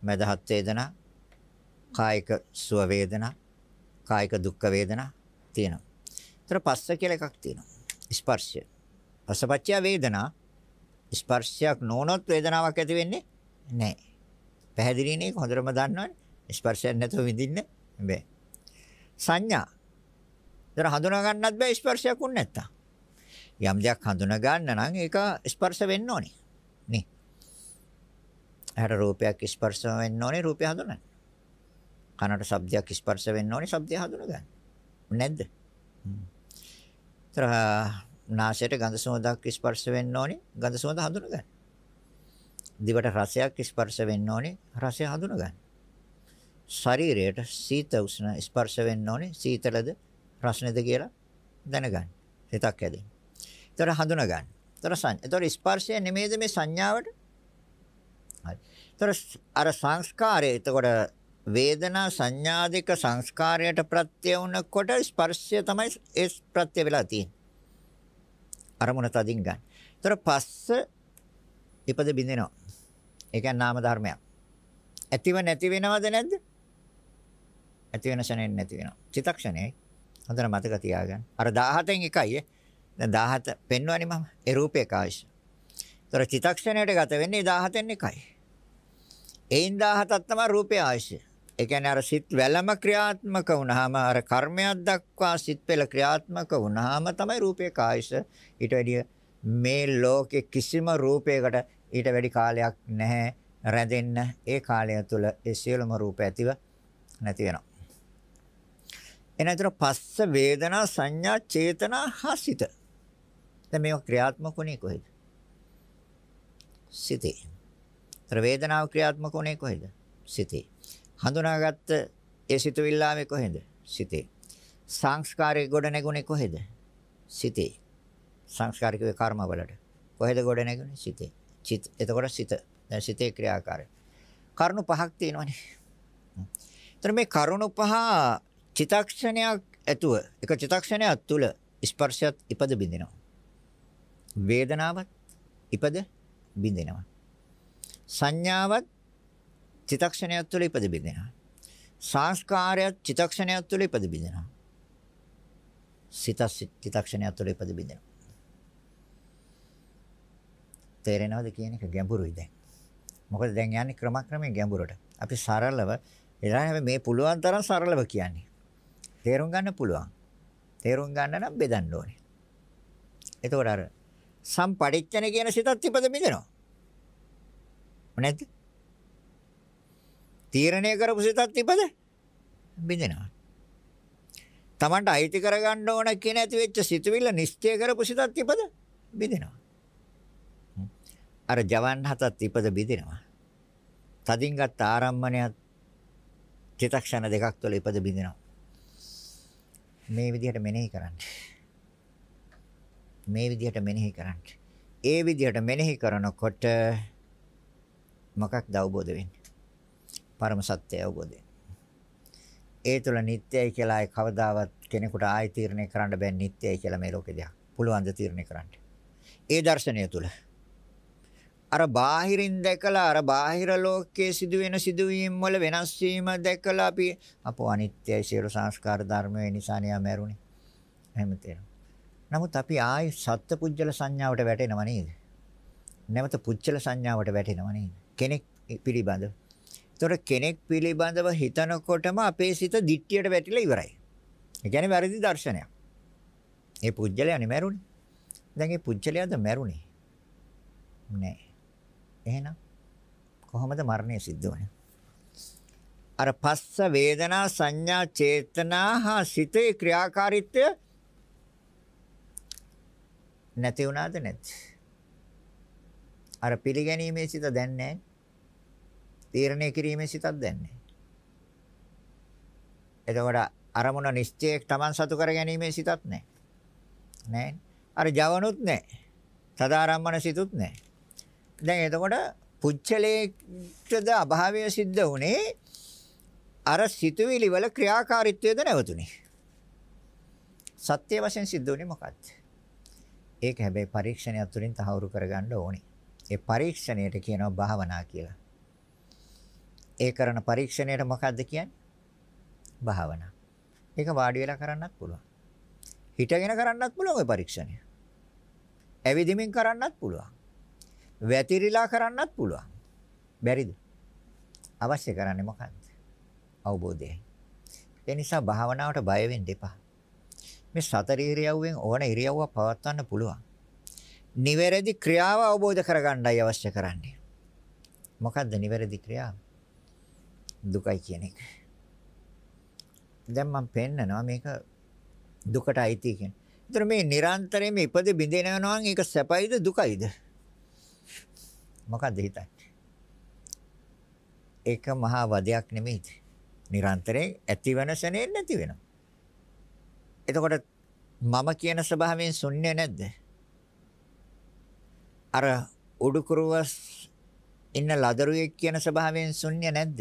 S1: මදහත් වේදනා, කායික සුව වේදනා, කායික දුක් වේදනා තියෙනවා. ඒතර පස්ස කියලා එකක් තියෙනවා. ස්පර්ශය. අසපච්චය වේදනා ස්පර්ශයක් නොනොත් වේදනාවක් ඇති වෙන්නේ නැහැ. පැහැදිලි නේ හොඳටම දන්නවනේ. ස්පර්ශයක් නැතුව විඳින්න බෑ. සංඥා ඒතර හඳුනා ගන්නත් බෑ ස්පර්ශයක් උන් නැත්තම්. යම් දෙයක් හඳුනා ගන්න නම් ඒක ස්පර්ශ වෙන්න ඕනේ. නේ. හැට රූපයක් ස්පර්ශ වෙන්න ඕනේ රූපය හඳුනන්න. කනට ශබ්දයක් ස්පර්ශ වෙන්න ඕනේ ශබ්දය හඳුනා ගන්න. නැද්ද? ඒතර නාසයට ගඳ සුවඳක් ස්පර්ශ වෙන්න ඕනේ ගඳ සුවඳ හඳුනා ගන්න. දිවට රසයක් ස්පර්ශ වෙන්න ඕනේ රසය හඳුනා ගන්න. ශරීරයට සීත උෂ්ණ ස්පර්ශ වෙන්න ඕනේ සීතලද ප්‍රශ්නේද කියලා දැනගන්න. හිතක් හැදෙන්න. ඒතර හඳුනා ගන්න. ඒතර සං. ඒතර ස්පර්ශය නෙමෙයිද මේ සංඥාවට? හරි. ඒතර අර සංස්කාරය එතකොට වේදනා සංඥාදික සංස්කාරයට ප්‍රත්‍ය වුණකොට ස්පර්ශය තමයි ඒ ප්‍රත්‍ය වෙලා තියෙන්නේ. අරමුණ තදින් ගන්න. ඒතර පස්ස ඉපද බින්දෙනවා. ඒ කියන්නේ නාම ධර්මයක්. ඇතිව නැති වෙනවද නැද්ද? ඇති වෙන ශරණෙන් නැති වෙනවා. චිතක්ෂණයයි. හොඳට මතක තියාගන්න. අර 17න් එකයි දැන් 17 පෙන්වන්නේ මම. ඒ රූපේ කාශ. ඒතර චිතක්ෂණයට ගත වෙන්නේ 17න් එකයි. එයින් 17ක් තමයි රූපේ ආශය. ඒ කියන්නේ අර සිත් වැළම ක්‍රියාත්මක වුණාම අර කර්මයක් දක්වා සිත් පෙළ ක්‍රියාත්මක වුණාම තමයි රූපේ කායස ඊට වැඩිය මේ ලෝකේ කිසිම රූපයකට ඊට වැඩි කාලයක් නැහැ රැඳෙන්න ඒ කාලය තුල ඒ සියලුම රූප ඇතිව නැති වෙනවා එහෙනම් ඒතර පස්ස වේදනා සංඥා චේතනා හසිත. දැන් මේවා ක්‍රියාත්මක වුණේ කොහෙද? සිතේ. ඒතර වේදනාව ක්‍රියාත්මක වුණේ කොහෙද? සිතේ. හඳුනාගත්ත ඒ සිතුවිල්ලාවේ කොහෙද? සිතේ. සංස්කාරයේ ගොඩ නැගුණේ කොහෙද? සිතේ. සංස්කාරික කර්ම වලට. කොහෙද ගොඩ නැගුණේ? සිතේ. චිත් එතකොට සිත. දැන් සිතේ ක්‍රියාකාරය. කරුණු පහක් තියෙනවානේ. එතන මේ කරුණු පහ චිතක්ෂණයක් ඇතුව එක චිතක්ෂණයක් තුල ස්පර්ශයත් ඉපද බිඳිනවා. වේදනාවත් ඉපද බිඳිනවා. සංඥාවත් චිතක්ෂණයක් තුල ඉපද බිඳිනවා. සංස්කාරයත් චිතක්ෂණයක් තුල ඉපද බිඳිනවා. සිත චිතක්ෂණයක් තුල ඉපද බිඳිනවා. තේරෙනවද කියන එක ගැඹුරුයි දැන්. මොකද දැන් යන්නේ ක්‍රමක්‍රමයෙන් ගැඹුරට. අපි සරලව එලා හැම මේ පුළුවන් තරම් සරලව කියන්නේ. තේරුම් ගන්න පුළුවන්. තේරුම් ගන්න නම් බෙදන්න ඕනේ. එතකොට අර සම්පරිච්ඡන කියන සිතත් ඉපද බිඳෙනවා. නැද්ද? තීරණය කරපු සිතත් ඉපද බිඳෙනවා. Tamanට අයිති කරගන්න ඕන කියන ඇති වෙච්ච සිතුවිල්ල නිශ්චය කරපු සිතත් ඉපද බිඳෙනවා. අර ජවන් හතත් ඉපද බිඳෙනවා. තදින් ගත් ආරම්මණයත් චිතක්ෂණ දෙකක් තුළ ඉපද බිඳෙනවා. මේ විදිහට මෙනෙහි කරන්න. මේ විදිහට මෙනෙහි කරන්න. ඒ විදිහට මෙනෙහි කරනකොට මොකක්ද අවබෝධ වෙන්නේ? පරම සත්‍යය අවබෝධ වෙනවා. ඒ තුල නිත්‍යයි කියලා ඒ කවදාවත් කෙනෙකුට ආයි තීරණය කරන්න බෑ නිත්‍යයි කියලා මේ ලෝකේ දෙයක්. පුළුවන් ද තීරණය කරන්න. ඒ දර්ශනය තුල අර බාහිරින් දැකලා අර බාහිර ලෝකයේ සිදුවෙන සිදුවීම් වල වෙනස් වීම දැකලා අපි අපෝ අනිත්‍යයි සියලු සංස්කාර ධර්ම ඒ නිසා නේ මැරුණේ. එහෙම තේරෙනවා. නමුත් අපි ආයි සත්පුජ්‍යල සංඥාවට වැටෙනව නේද? නැවත පුජ්‍යල සංඥාවට වැටෙනව නේද? කෙනෙක් පිළිබඳව. ඒතොර කෙනෙක් පිළිබඳව හිතනකොටම අපේ සිත දිට්ඨියට වැටිලා ඉවරයි. ඒ කියන්නේ වැරදි දර්ශනයක්. ඒ පුජ්‍යලයා නේ මැරුණේ. දැන් ඒ පුජ්‍යලයාද මැරුණේ? නෑ. එහෙනම් කොහොමද මරණය සිද්ධ වෙන්නේ? අර පස්ස වේදනා සංඥා චේතනා හා සිතේ ක්‍රියාකාරීත්වය නැති වුණාද නැද්ද? අර පිළිගැනීමේ සිත දැන් නැහැ. තීරණය කිරීමේ සිතක් දැන් නැහැ. එතකොට අරමුණ නිශ්චය තමන් සතු කර ගැනීමේ සිතක් නැහැ. නැහැ. අර ජවනුත් නැහැ. සදාරම්මන සිතුත් නැහැ. දැන් එතකොට පුච්චලේටද අභාවය සිද්ධ වුනේ අර සිතුවිලි වල ක්‍රියාකාරීත්වයද නැවතුනේ. සත්‍ය වශයෙන් සිද්ධ වුනේ මොකක්ද? ඒක හැබැයි පරීක්ෂණය තුළින් තහවුරු කරගන්න ඕනේ. ඒ පරීක්ෂණයට කියනවා භාවනා කියලා. ඒ කරන පරීක්ෂණයට මොකද්ද කියන්නේ? භාවනා. ඒක වාඩි වෙලා කරන්නත් පුළුවන්. හිටගෙන කරන්නත් පුළුවන් ওই පරීක්ෂණය. ඇවිදිමින් කරන්නත් පුළුවන්. වැතිරිලා කරන්නත් පුළුවන්. බැරිද? අවශ්‍ය කරන්නේ මොකක්ද? අවබෝධයයි. ඒ නිසා භාවනාවට බය වෙන්න එපා. මේ සතර ඉරියව්වෙන් ඕන ඉරියව්වක් පවත්වන්න පුළුවන්. නිවැරදි ක්‍රියාව අවබෝධ කරගන්නයි අවශ්‍ය කරන්නේ. මොකක්ද නිවැරදි ක්‍රියාව? දුකයි කියන එක. දැන් මම පෙන්නනවා මේක දුකට අයිති කියන. ඒතර මේ නිරන්තරයෙන් ඉපද බිඳිනවනම් ඒක සැපයිද දුකයිද? මොකද්ද හිතන්නේ? ඒක මහා වදයක් නෙමෙයිද? නිරන්තරයෙන් ඇතිවෙන සෙනෙන් නැති වෙනවා. එතකොට මම කියන ස්වභාවයෙන් ශුන්‍ය නැද්ද? අර උඩුකුරුව ඉන්න ලදරුවේ කියන ස්වභාවයෙන් ශුන්‍ය නැද්ද?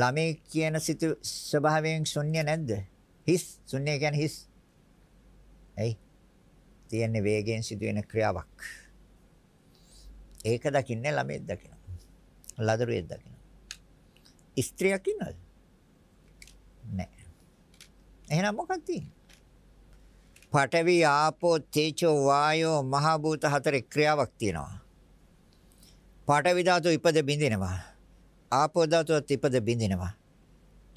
S1: ළමේ කියන සිත ස්වභාවයෙන් ශුන්‍ය නැද්ද? හිස් ශුන්‍ය කියන්නේ හිස්. ඇයි? තියෙන වේගයෙන් සිදුවෙන ක්‍රියාවක්. ඒක දකින්නේ ළමෙක් දකිනවා. ලදරුවෙක් දකිනවා. ස්ත්‍රියක් ඉන්නවද? නැහැ. එහෙනම් මොකක්ද තියෙන්නේ? පඨවි ආපෝ තේජෝ වායෝ මහ භූත හතරේ ක්‍රියාවක් තියෙනවා. පඨවි ධාතුව ඉපද බින්දිනවා. ආපෝ ධාතුවත් ඉපද බින්දිනවා.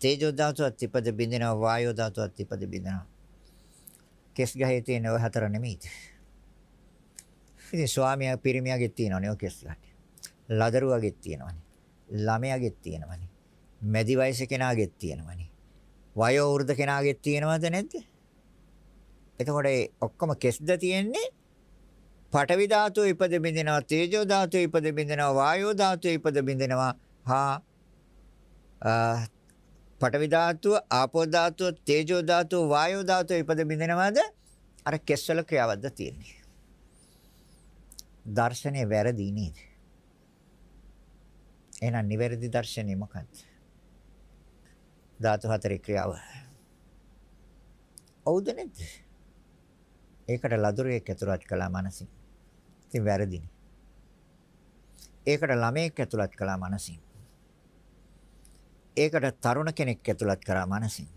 S1: තේජෝ ධාතුවත් ඉපද බින්දිනවා. වායෝ ධාතුවත් ඉපද බින්දිනවා. කෙස් ගහේ තියෙන ওই හතර නෙමෙයි. ඉතින් ස්වාමියා පිරිමියාගේ තියෙනවනේ ඔය කෙස් ගැටි. ලදරුවගේ තියෙනවනේ. ළමයාගේ තියෙනවනේ. මැදි වයස කෙනාගේ තියෙනවනේ. වයෝ වෘද්ධ කෙනාගේ තියෙනවද නැද්ද? එතකොට ඔක්කොම කෙස්ද තියෙන්නේ පඨවි ධාතුව ඉපද බින්දිනවා තේජෝ ධාතුව ඉපද බින්දිනවා වායෝ ධාතුව ඉපද බින්දිනවා හා පඨවි ධාතුව ආපෝ ධාතුව තේජෝ ධාතුව වායෝ ධාතුව ඉපද බින්දිනවාද අර කෙස්වල ක්‍රියාවද්ද තියෙන්නේ දර්ශනය වැරදි නේද? එහෙනම් නිවැරදි දර්ශනය මොකක්ද? ධාතු හතරේ ක්‍රියාව. ඔව්ද නැද්ද? ඒකට ලදරුවෙක් ඇතුළත් කළා මනසින්. ඉතින් වැරදිනේ. ඒකට ළමයෙක් ඇතුළත් කළා මනසින්. ඒකට තරුණ කෙනෙක් ඇතුළත් කරා මනසින්.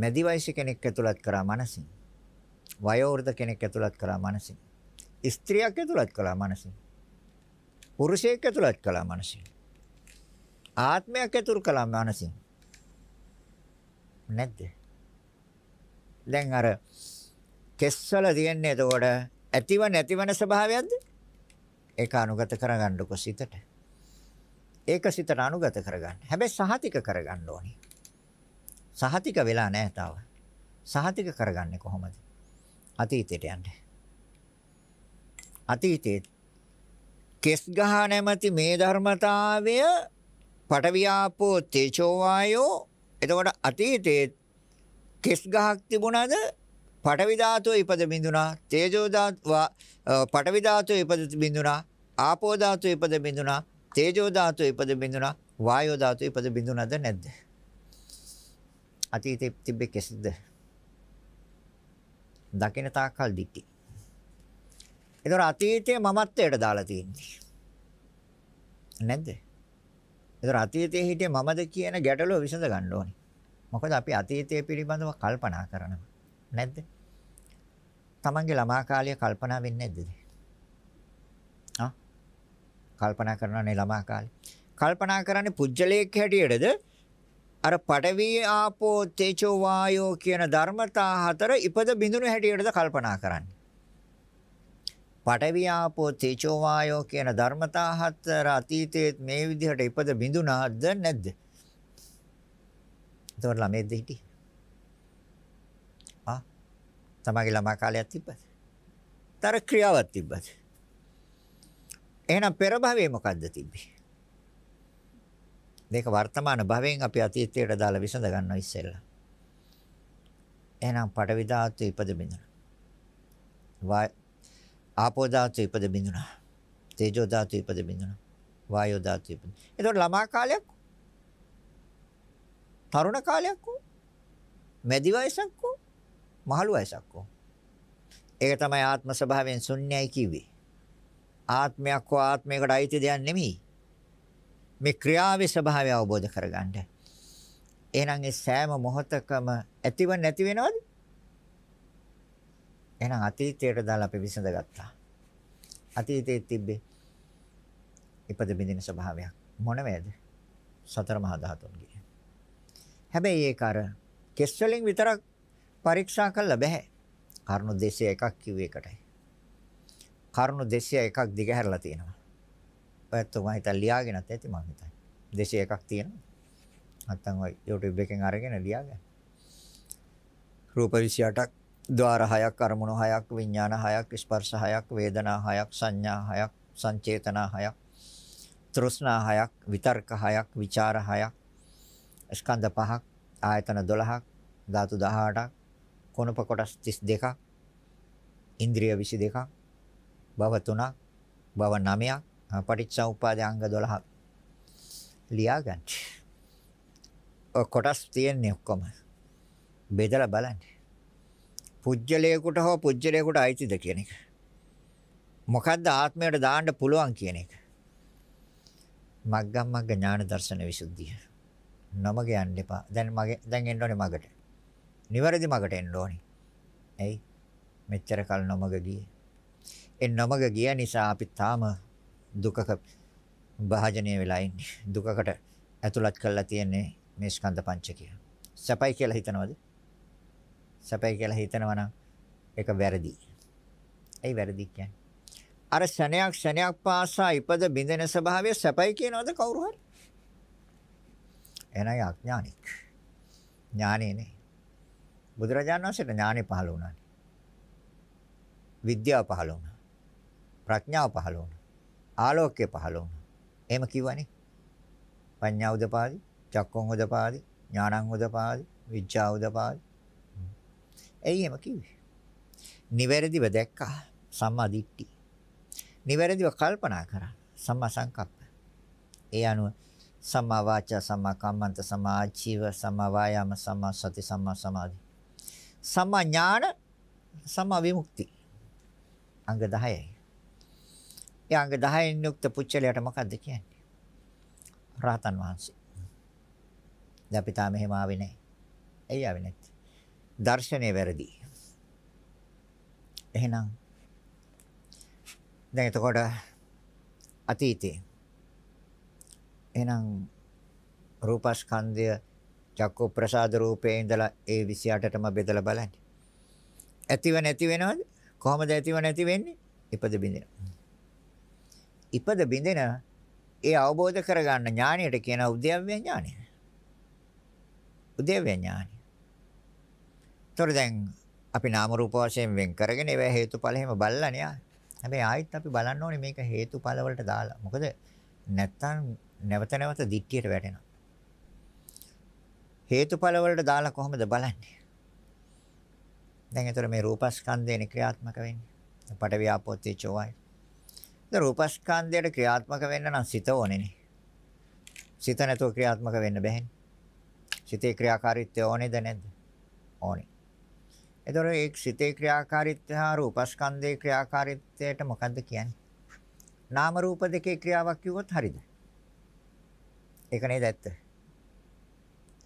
S1: මැදි වයසේ කෙනෙක් ඇතුළත් කරා මනසින්. වයෝ වෘද්ධ කෙනෙක් ඇතුළත් කරා මනසින්. ස්ත්‍රියක් ඇතුළත් කළා මනසින්. පුරුෂයෙක් ඇතුළත් කළා මනසින්. ආත්මයක් ඇතුළු කළා මනසින්. නැද්ද? දැන් අර කෙස්වල තියෙන්නේ එතකොට ඇතිව නැතිවන ස්වභාවයක්ද? ඒක අනුගත කරගන්නකො සිතට. ඒක සිතට අනුගත කරගන්න. හැබැයි සහතික කරගන්න ඕනේ. සහතික වෙලා නැහැ තාම. සහතික කරගන්නේ කොහොමද? අතීතයට යන්නේ. අතීතයේ කෙස් ගහ නැමැති මේ ධර්මතාවය පටවියාපෝ තේජෝ වායෝ එතකොට අතීතයේ කෙස් ගහක් තිබුණාද පටවි ධාතුව ඉපද බිඳුනා තේජෝ ධාතුව පටවි ධාතුව ඉපද බිඳුනා ආපෝ ධාතුව ඉපද බිඳුනා තේජෝ ධාතුව ඉපද බිඳුනා වායෝ ධාතුව ඉපද බිඳුනාද නැද්ද අතීතයේ තිබෙ කෙස්ද දකින තාකල් දික්ටි ඒතර අතීතයේ මමත්වයට දාලා තියෙන්නේ. නැද්ද? ඒතර අතීතයේ හිටියේ මමද කියන ගැටලුව විසඳ ගන්න ඕනේ. මොකද අපි අතීතය පිළිබඳව කල්පනා කරනවා. නැද්ද? තමන්ගේ ළමා කාලය කල්පනා වෙන්නේ නැද්ද? ආ? කල්පනා කරනවානේ ළමා කාලේ. කල්පනා කරන්නේ පුජ්‍යලයක් හැටියටද අර පඩවි ආපෝ තේජෝ වායෝ කියන ධර්මතා හතර ඉපද බිඳුන හැටියටද කල්පනා කරන්නේ. පඨවි ආපෝ තේජෝ වායෝ කියන ධර්මතා හතර අතීතයේ මේ විදිහට ඉපද බිඳුණාද නැද්ද? එතකොට ළමෙද්ද හිටියේ. ආ තමගේ ළමා කාලයක් තිබ්බද? තර ක්‍රියාවක් තිබ්බද? එහෙනම් පෙර භවයේ මොකද්ද තිබ්බේ? මේක වර්තමාන භවයෙන් අපි අතීතයට දාලා විසඳ ගන්නවා ඉස්සෙල්ලා. එහෙනම් පඨවි ධාතු ඉපද බිඳුණා. ආපෝ ධාතු ඉපද බිඳුනා. තේජෝ ධාතු ඉපද බිඳුනා. වායෝ ධාතු ඉපද. එතකොට ළමා කාලයක් තරුණ කාලයක් වූ මැදි වයසක් වූ මහලු වයසක් වූ ඒක තමයි ආත්ම ස්වභාවයෙන් ශුන්‍යයි කිව්වේ. ආත්මයක් හෝ ආත්මයකට අයිති දෙයක් නෙමෙයි. මේ ක්‍රියාවේ ස්වභාවය අවබෝධ කරගන්න. එහෙනම් ඒ සෑම මොහොතකම ඇතිව නැති වෙනවද? එහෙනම් අතීතයට දාලා අපි විසඳගත්තා. අතීතයේ තිබ්බේ ඉපද බින්දින ස්වභාවයක් මොන වේද? සතර මහා ධාතුන්ගේ. හැබැයි ඒක අර කෙස් වලින් විතරක් පරීක්ෂා කළ බෑ. කරුණු 201ක් කිව්ව එකටයි. කරුණු 201ක් දිගහැරලා තියෙනවා. ඔයත් මම හිතා ලියාගෙනත් ඇති මම හිතන්නේ. 201ක් තියෙනවා. නැත්තම් ඔය YouTube එකෙන් අරගෙන ලියාගන්න. රූප 28ක් ద్వාර හයක් අරමුණු හයක් විඥාන හයක් ස්පර්ශ හයක් වේදනා හයක් සංඥා හයක් සංචේතනා හයක් තෘෂ්ණා හයක් විතර්ක හයක් විචාර හයක් ස්කන්ධ පහක් ආයතන 12ක් ධාතු 18ක් කොනප කොටස් 32ක් ඉන්ද්‍රිය 22ක් භව 3ක් භව 9ක් පටිච්චසමුප්පාද අංග 12ක් ලියා ගන්න. කොටස් තියෙන්නේ ඔක්කොම බෙදලා බලන්න. පුජ්‍යලයකට හෝ පුජ්‍යලයකට අයිතිද කියන එක. මොකද්ද ආත්මයට දාන්න පුළුවන් කියන එක. මග්ගම් මග්ග ඥාන දර්ශන විසුද්ධිය. නමග යන්න එපා. දැන් මගේ දැන් එන්න ඕනේ මගට. නිවැරදි මගට එන්න ඕනේ. ඇයි? මෙච්චර කල් නමග ගියේ. ඒ නමග ගිය නිසා අපි තාම දුකක භාජනය වෙලා ඉන්නේ. දුකකට ඇතුළත් කරලා තියෙන්නේ මේ ස්කන්ධ පංචකය. සැපයි කියලා හිතනවද? සැපයි කියලා හිතනවා නම් ඒක වැරදි. ඇයි වැරදි කියන්නේ? අර ශණයක් ශණයක් පාසා ඉපද බිඳෙන ස්වභාවය සැපයි කියනවද කවුරු හරි? එනයි අඥානික. ඥානේ නේ. බුදුරජාණන් වහන්සේට ඥානෙ පහළ වුණානේ. විද්‍යාව පහළ වුණා. ප්‍රඥාව පහළ වුණා. ආලෝකය පහළ වුණා. එහෙම කිව්වනේ. පඤ්ඤා උදපාදි, චක්කං උදපාදි, ඥානං උදපාදි, විඥා උදපාදි, ඇයි එහෙම කිව්වේ? නිවැරදිව දැක්කා සම්මා දිට්ඨි. නිවැරදිව කල්පනා කරා සම්මා සංකප්ප. ඒ අනුව සම්මා වාචා සම්මා කම්මන්ත සම්මා ආජීව සම්මා වායාම සම්මා සති සම්මා සමාධි. සම්මා ඥාන සම්මා විමුක්ති. අංග 10යි. ඒ අංග 10න් යුක්ත පුච්චලයට මොකද්ද කියන්නේ? රහතන් වහන්සේ. දැන් අපි තාම එහෙම ආවේ නැහැ. ඇයි ආවේ නැත්තේ? දර්ශනය වැරදි. එහෙනම් දැන් එතකොට අතීතේ එහෙනම් රූපස්කන්ධය චක්කු ප්‍රසාද රූපේ ඉඳලා ඒ 28ටම බෙදලා බලන්න. ඇතිව නැති වෙනවද? කොහොමද ඇතිව නැති වෙන්නේ? ඉපද බින්දෙනවා. ඉපද බින්දෙන ඒ අවබෝධ කරගන්න ඥාණයට කියන උද්‍යව්‍ය ඥාණය. උද්‍යව්‍ය ඥාණය. ඒතොර දැන් අපි නාම රූප වශයෙන් වෙන් කරගෙන ඒවා හේතුඵල එහෙම බලලානේ ආ. හැබැයි ආයෙත් අපි බලන්න ඕනේ මේක හේතුඵල වලට දාලා. මොකද නැත්තම් නැවත නැවත දික්කියට වැටෙනවා. හේතුඵල වලට දාලා කොහොමද බලන්නේ? දැන් ඒතර මේ රූපස්කන්ධයනේ ක්‍රියාත්මක වෙන්නේ. පඩවි ආපෝත්තේ චෝවයි. දැන් රූපස්කන්ධයට ක්‍රියාත්මක වෙන්න නම් සිත ඕනේනේ. සිත නැතුව ක්‍රියාත්මක වෙන්න බැහැනේ. සිතේ ක්‍රියාකාරීත්වය ඕනේද නැද්ද? ඕනේ. එතකොට ඒ සිතේ ක්‍රියාකාරීත්වය හා රූපස්කන්ධේ ක්‍රියාකාරීත්වයට මොකද්ද කියන්නේ? නාම රූප දෙකේ ක්‍රියාවක් කිව්වොත් හරිද? ඒක නේද ඇත්ත?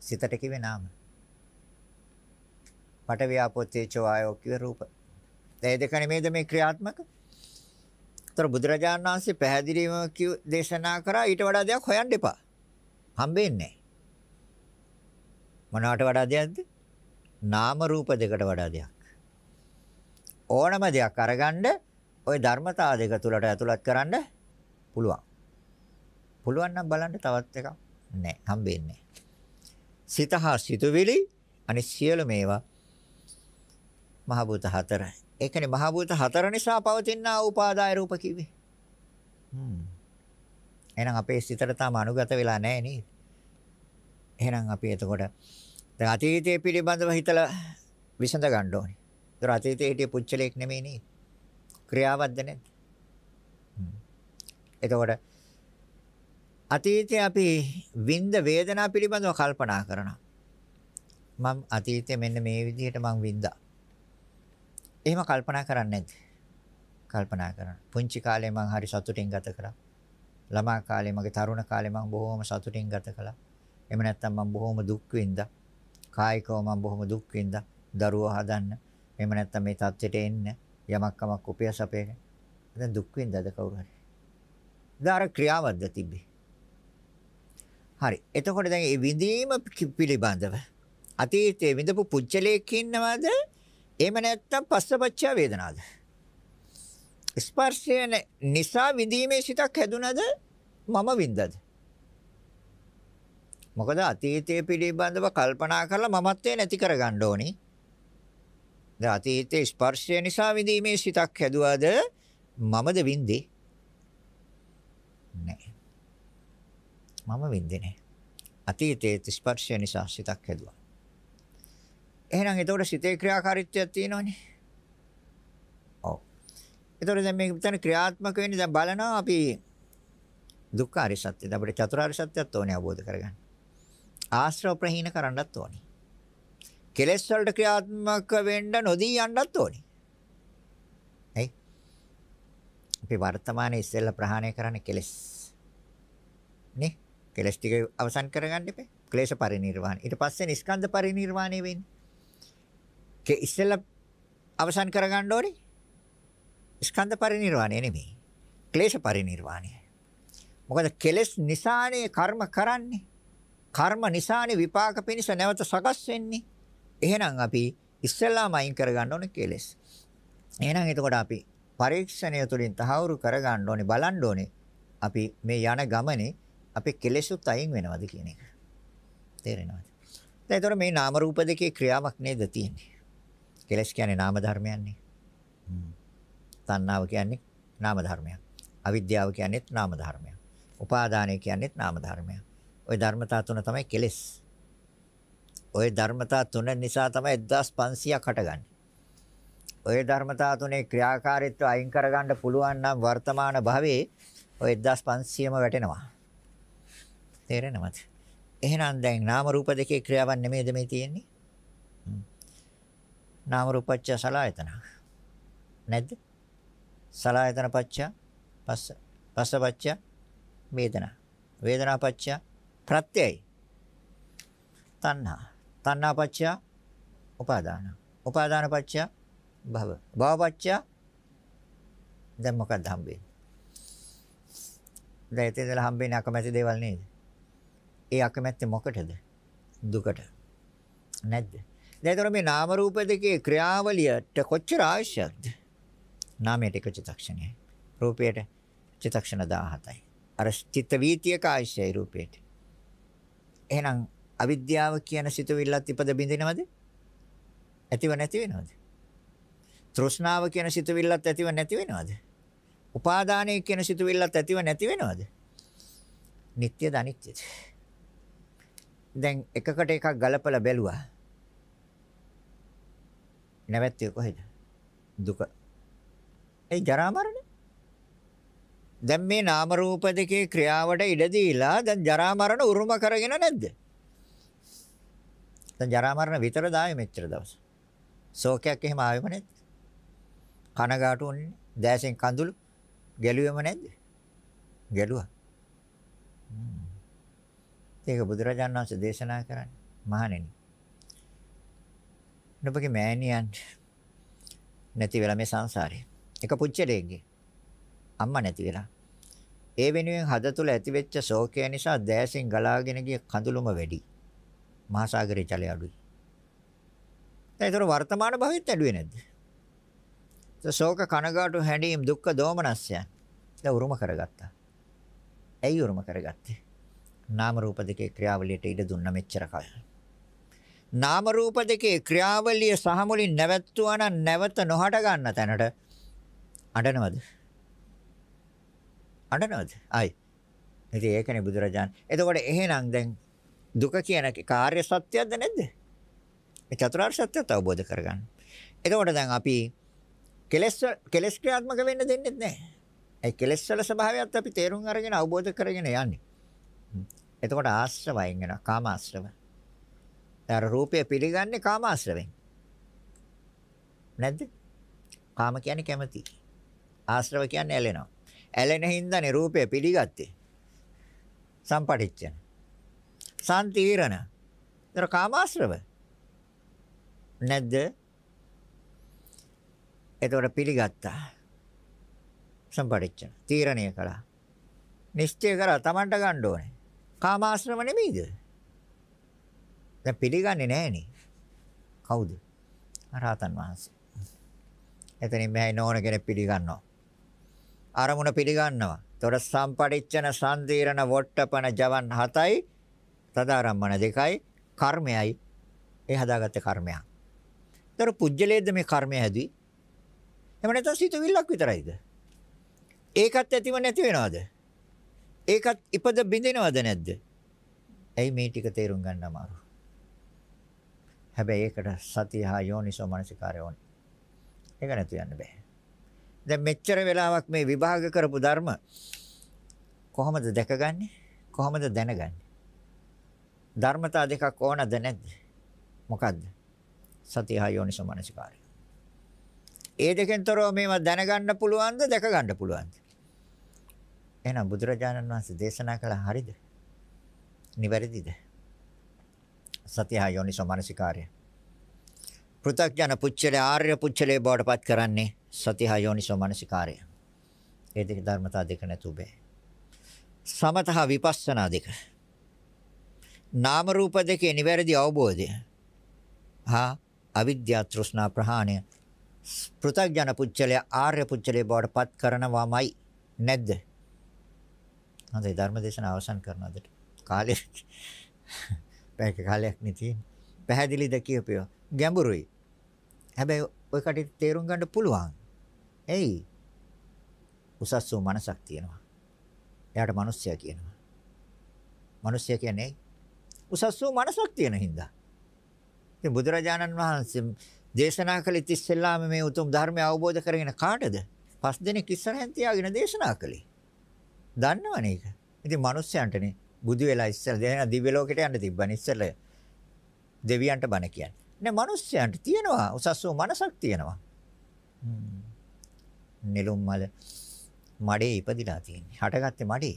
S1: සිතට කිව්වේ නාම. පටවියාපෝතේචෝ ආයෝ කිව්වේ රූප. ඒ දෙක නෙමේද මේ ක්‍රියාත්මක? ඒතර බුදුරජාණන් වහන්සේ පැහැදිලිව කිව් දේශනා කරා ඊට වඩා දෙයක් හොයන්න එපා. හම්බෙන්නේ නැහැ. මොනවට වඩා දෙයක්ද? නාම රූප දෙකට වඩා දෙයක්. ඕනම දෙයක් අරගන්න ওই ධර්මතා දෙක තුලට ඇතුළත් කරන්න පුළුවන්. පුළුවන් නම් බලන්න තවත් එකක් නැහැ හම්බෙන්නේ. සිත හා සිතුවිලි අනිත් සියලු මේවා මහ භූත හතර. ඒ කියන්නේ මහ භූත හතර නිසා පවතින ආඋපාදාය රූප කිව්වේ. හ්ම්. එහෙනම් අපේ සිතට තාම අනුගත වෙලා නැහැ නේද? එහෙනම් අපි එතකොට දැන් අතීතයේ පිළිබඳව හිතලා විසඳ ගන්න ඕනේ. ඒතර අතීතයේ හිටිය පුච්චලෙක් නෙමෙයිනේ. ක්‍රියාවක්ද නැද්ද? එතකොට අතීතයේ අපි විඳ වේදනා පිළිබඳව කල්පනා කරනවා. මම අතීතයේ මෙන්න මේ විදිහට මං විඳා. එහෙම කල්පනා කරන්නේ නැද්ද? කල්පනා කරනවා. පුංචි කාලේ මං හරි සතුටින් ගත කරා. ළමා කාලේ මගේ තරුණ කාලේ මං බොහොම සතුටින් ගත කළා. එහෙම නැත්නම් මං බොහොම දුක් විඳා. කායිකව මම බොහොම දුක් විඳා දරුවා හදන්න එහෙම නැත්නම් මේ தත්ත්වයට එන්න යමක් කමක් උපයස අපේ දැන් දුක් විඳද කවුරු හරි දාර ක්‍රියාවද්ද තිබ්බේ හරි එතකොට දැන් මේ විඳීම පිළිබඳව අතීතයේ විඳපු පුච්චලයක් ඉන්නවද එහෙම නැත්නම් පස්සපච්චා වේදනාද ස්පර්ශය නිසා විඳීමේ සිතක් හැදුනද මම විඳද මොකද අතීතයේ පිළිබඳව කල්පනා කරලා මමත්වේ නැති කරගන්න ඕනේ. දැන් අතීතයේ ස්පර්ශය නිසා විඳීමේ සිතක් හැදුවාද මමද විඳේ? නෑ. මම විඳේ නෑ. අතීතයේ ස්පර්ශය නිසා සිතක් හැදුවා. එහෙනම් එතකොට සිතේ ක්‍රියාකාරීත්වයක් තියෙනවනේ. ඔව්. එතකොට දැන් මේක මෙතන ක්‍රියාත්මක වෙන්නේ දැන් බලනවා අපි දුක්ඛ අරිසත්‍යද අපිට චතුරාර්ය සත්‍යයත් ඕනේ අවබෝධ කරගන්න. ආශ්‍රව ප්‍රහීන කරන්නත් ඕනි. කෙලෙස් වලට ක්‍රියාත්මක වෙන්න නොදී යන්නත් ඕනි. ඇයි? අපි වර්තමානයේ ඉස්සෙල්ලා ප්‍රහාණය කරන්නේ කෙලෙස්. නේ? කෙලස් ටික අවසන් කරගන්න එපේ. ක්ලේශ පරිණිරවාණ. ඊට පස්සේ නිස්කන්ධ පරිණිරවාණය වෙන්නේ. කෙ ඉස්සෙල්ලා අවසන් කරගන්න ඕනේ. ස්කන්ධ පරිණිරවාණය නෙමෙයි. ක්ලේශ පරිණිරවාණය. මොකද කෙලස් නිසානේ කර්ම කරන්නේ. කර්ම නිසානේ විපාක පිණිස නැවත සකස් වෙන්නේ. එහෙනම් අපි ඉස්සෙල්ලාම අයින් කරගන්න ඕනේ කෙලෙස්. එහෙනම් එතකොට අපි පරීක්ෂණය තුළින් තහවුරු කරගන්න ඕනේ බලන්න ඕනේ අපි මේ යන ගමනේ අපි කෙලෙසුත් අයින් වෙනවද කියන එක. තේරෙනවද? දැන් ඒතර මේ නාම රූප දෙකේ ක්‍රියාවක් නේද තියෙන්නේ. කෙලස් කියන්නේ නාම ධර්මයන්නේ. තණ්හාව කියන්නේ නාම ධර්මයක්. අවිද්‍යාව කියන්නේත් නාම ධර්මයක්. උපාදානය කියන්නේත් නාම ධර්මයක්. ওই ධර්මතා තුන තමයි කෙලෙස්. ওই ධර්මතා තුන නිසා තමයි 1500ක් හටගන්නේ. ওই ධර්මතා තුනේ ක්‍රියාකාරීත්වය අයින් කරගන්න පුළුවන් නම් වර්තමාන භවයේ ওই 1500ම වැටෙනවා. තේරෙනවද? එහෙනම් දැන් නාම රූප දෙකේ ක්‍රියාවන් නෙමෙයිද මේ තියෙන්නේ? නාම රූපච්ච සලායතන. නැද්ද? සලායතන පච්ච පස්ස පස්ස පච්ච වේදනා. වේදනා පච්ච ප්‍රත්‍යයයි. තණ්හා. තණ්හා පත්‍ය උපාදාන. උපාදාන පත්‍ය භව. භව පත්‍ය දැන් මොකක්ද හම්බෙන්නේ? දැන් එතනදලා හම්බෙන්නේ අකමැති දේවල් නේද? ඒ අකමැත්තේ මොකටද? දුකට. නැද්ද? දැන් ඒතර මේ නාම රූප දෙකේ ක්‍රියාවලියට කොච්චර අවශ්‍යද? නාමයට එක චිත්තක්ෂණයයි. රූපයට චිත්තක්ෂණ 17යි. අර චිත්ත වීතියක අවශ්‍යයි රූපයට. එහෙනම් අවිද්‍යාව කියන සිතුවිල්ලත් ඉපද බිඳිනවද? ඇතිව නැති වෙනවද? තෘෂ්ණාව කියන සිතුවිල්ලත් ඇතිව නැති වෙනවද? උපාදානය කියන සිතුවිල්ලත් ඇතිව නැති වෙනවද? නিত্যද අනිත්‍යද? දැන් එකකට එකක් ගලපලා බැලුවා. නැවැත්තිය කොහෙද? දුක. ඒ ජරා මරණ දැන් මේ නාම රූප දෙකේ ක්‍රියාවට ඉඩ දීලා දැන් ජරා මරණ උරුම කරගෙන නැද්ද? දැන් ජරා මරණ විතරද ආයේ මෙච්චර දවස්. ශෝකයක් එහෙම ආවෙම නැද්ද? කනගාටු වුණේ, දැසෙන් කඳුළු ගැලුවෙම නැද්ද? ගැලුවා. ඒක බුදුරජාණන් වහන්සේ දේශනා කරන්නේ මහණෙනි. නුඹගේ මෑණියන් නැති වෙලා මේ සංසාරේ. එක පුච්චලෙක්ගේ අම්මා නැති වෙලා ඒ වෙනුවෙන් හද තුල ඇතිවෙච්ච ශෝකය නිසා දැසින් ගලාගෙන ගිය කඳුළුම වැඩි. මහා සාගරයේ ජලය අඩුයි. ඒතර වර්තමාන භවෙත් ඇඩුවේ නැද්ද? ඒ ශෝක කනගාටු හැඬීම් දුක්ඛ දෝමනස්යන් දැන් උරුම කරගත්තා. ඇයි උරුම කරගත්තේ? නාම රූප දෙකේ ක්‍රියාවලියට ඉඩ දුන්න මෙච්චර කල්. නාම රූප දෙකේ ක්‍රියාවලිය සහ මුලින් නැවැත්තුවා නම් නැවත නොහට ගන්න තැනට අඬනවද? අඬනවද? අයි. ඉතින් ඒකනේ බුදුරජාන්. එතකොට එහෙනම් දැන් දුක කියන කාර්ය සත්‍යයක්ද නැද්ද? මේ චතුරාර්ය සත්‍යත් අවබෝධ කරගන්න. එතකොට දැන් අපි කෙලස් කෙලස් ක්‍රියාත්මක වෙන්න දෙන්නේ නැහැ. ඒ කෙලස් වල ස්වභාවයත් අපි තේරුම් අරගෙන අවබෝධ කරගෙන යන්නේ. එතකොට ආශ්‍රවයෙන් එනවා කාම ආශ්‍රව. අර රූපය පිළිගන්නේ කාම ආශ්‍රවෙන්. නැද්ද? කාම කියන්නේ කැමැති. ආශ්‍රව කියන්නේ ඇලෙනවා. ඇලෙන හින්දානේ රූපය පිළිගත්තේ. සම්පටිච්ඡන. සම්තිරණ. ඒතර කාමාශ්‍රව. නැද්ද? එතකොට පිළිගත්තා. සම්පටිච්ඡන. තීරණය කළා. නිශ්චය කරා Tamanට ගන්න ඕනේ. කාමාශ්‍රම නෙමෙයිද? දැන් පිළිගන්නේ නැහනේ. කවුද? රහතන් වහන්සේ. එතනින් මෙහා නෝන කෙනෙක් පිළිගන්නවා. අරමුණ පිළිගන්නවා. තොර සම්පටිච්චන සම්දීරණ වොට්ටපන ජවන් 7යි තදාරම්මන 2යි කර්මයයි ඒ හදාගත්ත කර්මයක්. ତොර පුජ්‍යලේද මේ කර්මය හැදුයි. එහෙම නැත්නම් සිතුවිල්ලක් විතරයිද? ඒකත් ඇතිව නැති වෙනවද? ඒකත් ඉපද බිඳිනවද නැද්ද? ඇයි මේ ටික තේරුම් ගන්න අමාරු? හැබැයි ඒකට සතිය හා යෝනිසෝ මනසිකාරය ඕනේ. ඒක නැතු යන්න බෑ. දැන් මෙච්චර වෙලාවක් මේ විභාග කරපු ධර්ම කොහොමද දැකගන්නේ? කොහොමද දැනගන්නේ? ධර්මතා දෙකක් ඕනද නැද්ද? මොකද්ද? සතිය හා යෝනිසෝ මනසිකාරය. ඒ දෙකෙන් තොරව මේවා දැනගන්න පුළුවන්ද? දැකගන්න පුළුවන්ද? එහෙනම් බුදුරජාණන් වහන්සේ දේශනා කළ හරියද? නිවැරදිද? සතිය හා යෝනිසෝ මනසිකාරය. පෘථග්ජන පුච්චලේ ආර්ය පුච්චලේ බවට පත් කරන්නේ සතිහ යෝනිසෝ මනසිකාරය. ඒ දෙක ධර්මතා දෙක නැතුව බෑ. සමතහ විපස්සනා දෙක. නාම රූප දෙකේ නිවැරදි අවබෝධය. හා අවිද්‍යා තෘෂ්ණා ප්‍රහාණය පෘථග්ජන පුච්චලය ආර්ය පුච්චලය බවට පත් කරනවාමයි නැද්ද? හොඳයි ධර්මදේශන අවසන් කරන අදට කාලය පැයක කාලයක් නිතින් පැහැදිලිද කියපියෝ ගැඹුරුයි හැබැයි ඔය කටින් තේරුම් ගන්න පුළුවන්. එයි. උසස් වූ මනසක් තියෙනවා. එයාට මිනිස්සයා කියනවා. මිනිස්සයා කියන්නේ උසස් වූ මනසක් තියෙන හින්දා. ඉතින් බුදුරජාණන් වහන්සේ දේශනා කළේ ඉතිස්සෙල්ලාම මේ උතුම් ධර්මය අවබෝධ කරගෙන කාටද? පස් දෙනෙක් ඉස්සරහින් තියාගෙන දේශනා කළේ. දන්නවනේ ඒක. ඉතින් මිනිස්සයන්ටනේ බුදු වෙලා ඉස්සර දෙන දිව්‍ය ලෝකෙට යන්න තිබ්බනේ ඉස්සර දෙවියන්ට බණ කියන්නේ. නෑ මිනිස්යන්ට තියෙනවා උසස් වූ මනසක් තියෙනවා. නෙළුම් මල මඩේ ඉපදිලා තියෙන්නේ. හටගත්තේ මඩේ.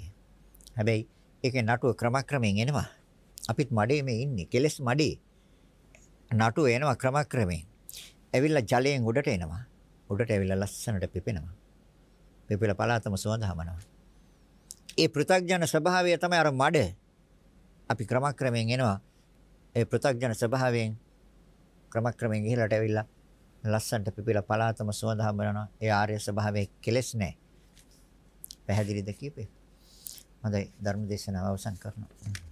S1: හැබැයි ඒකේ නටුව ක්‍රමක්‍රමයෙන් එනවා. අපිත් මඩේ මේ ඉන්නේ. කෙලස් මඩේ. නටුව එනවා ක්‍රමක්‍රමයෙන්. ඇවිල්ලා ජලයෙන් උඩට එනවා. උඩට ඇවිල්ලා ලස්සනට පිපෙනවා. පිපිලා පලාතම සුවඳ හමනවා. ඒ පෘථග්ජන ස්වභාවය තමයි අර මඩ. අපි ක්‍රමක්‍රමයෙන් එනවා. ඒ පෘථග්ජන ස්වභාවයෙන් ක්‍රමක්‍රමයෙන් ඉහළට ඇවිල්ලා ලස්සන්ට පිපිලා පලාතම සුවඳ හඹනවා. ඒ ආර්ය ස්වභාවයේ කෙලෙස් නැහැ. පැහැදිලිද කීපේ? හොඳයි ධර්ම දේශනාව අවසන් කරනවා.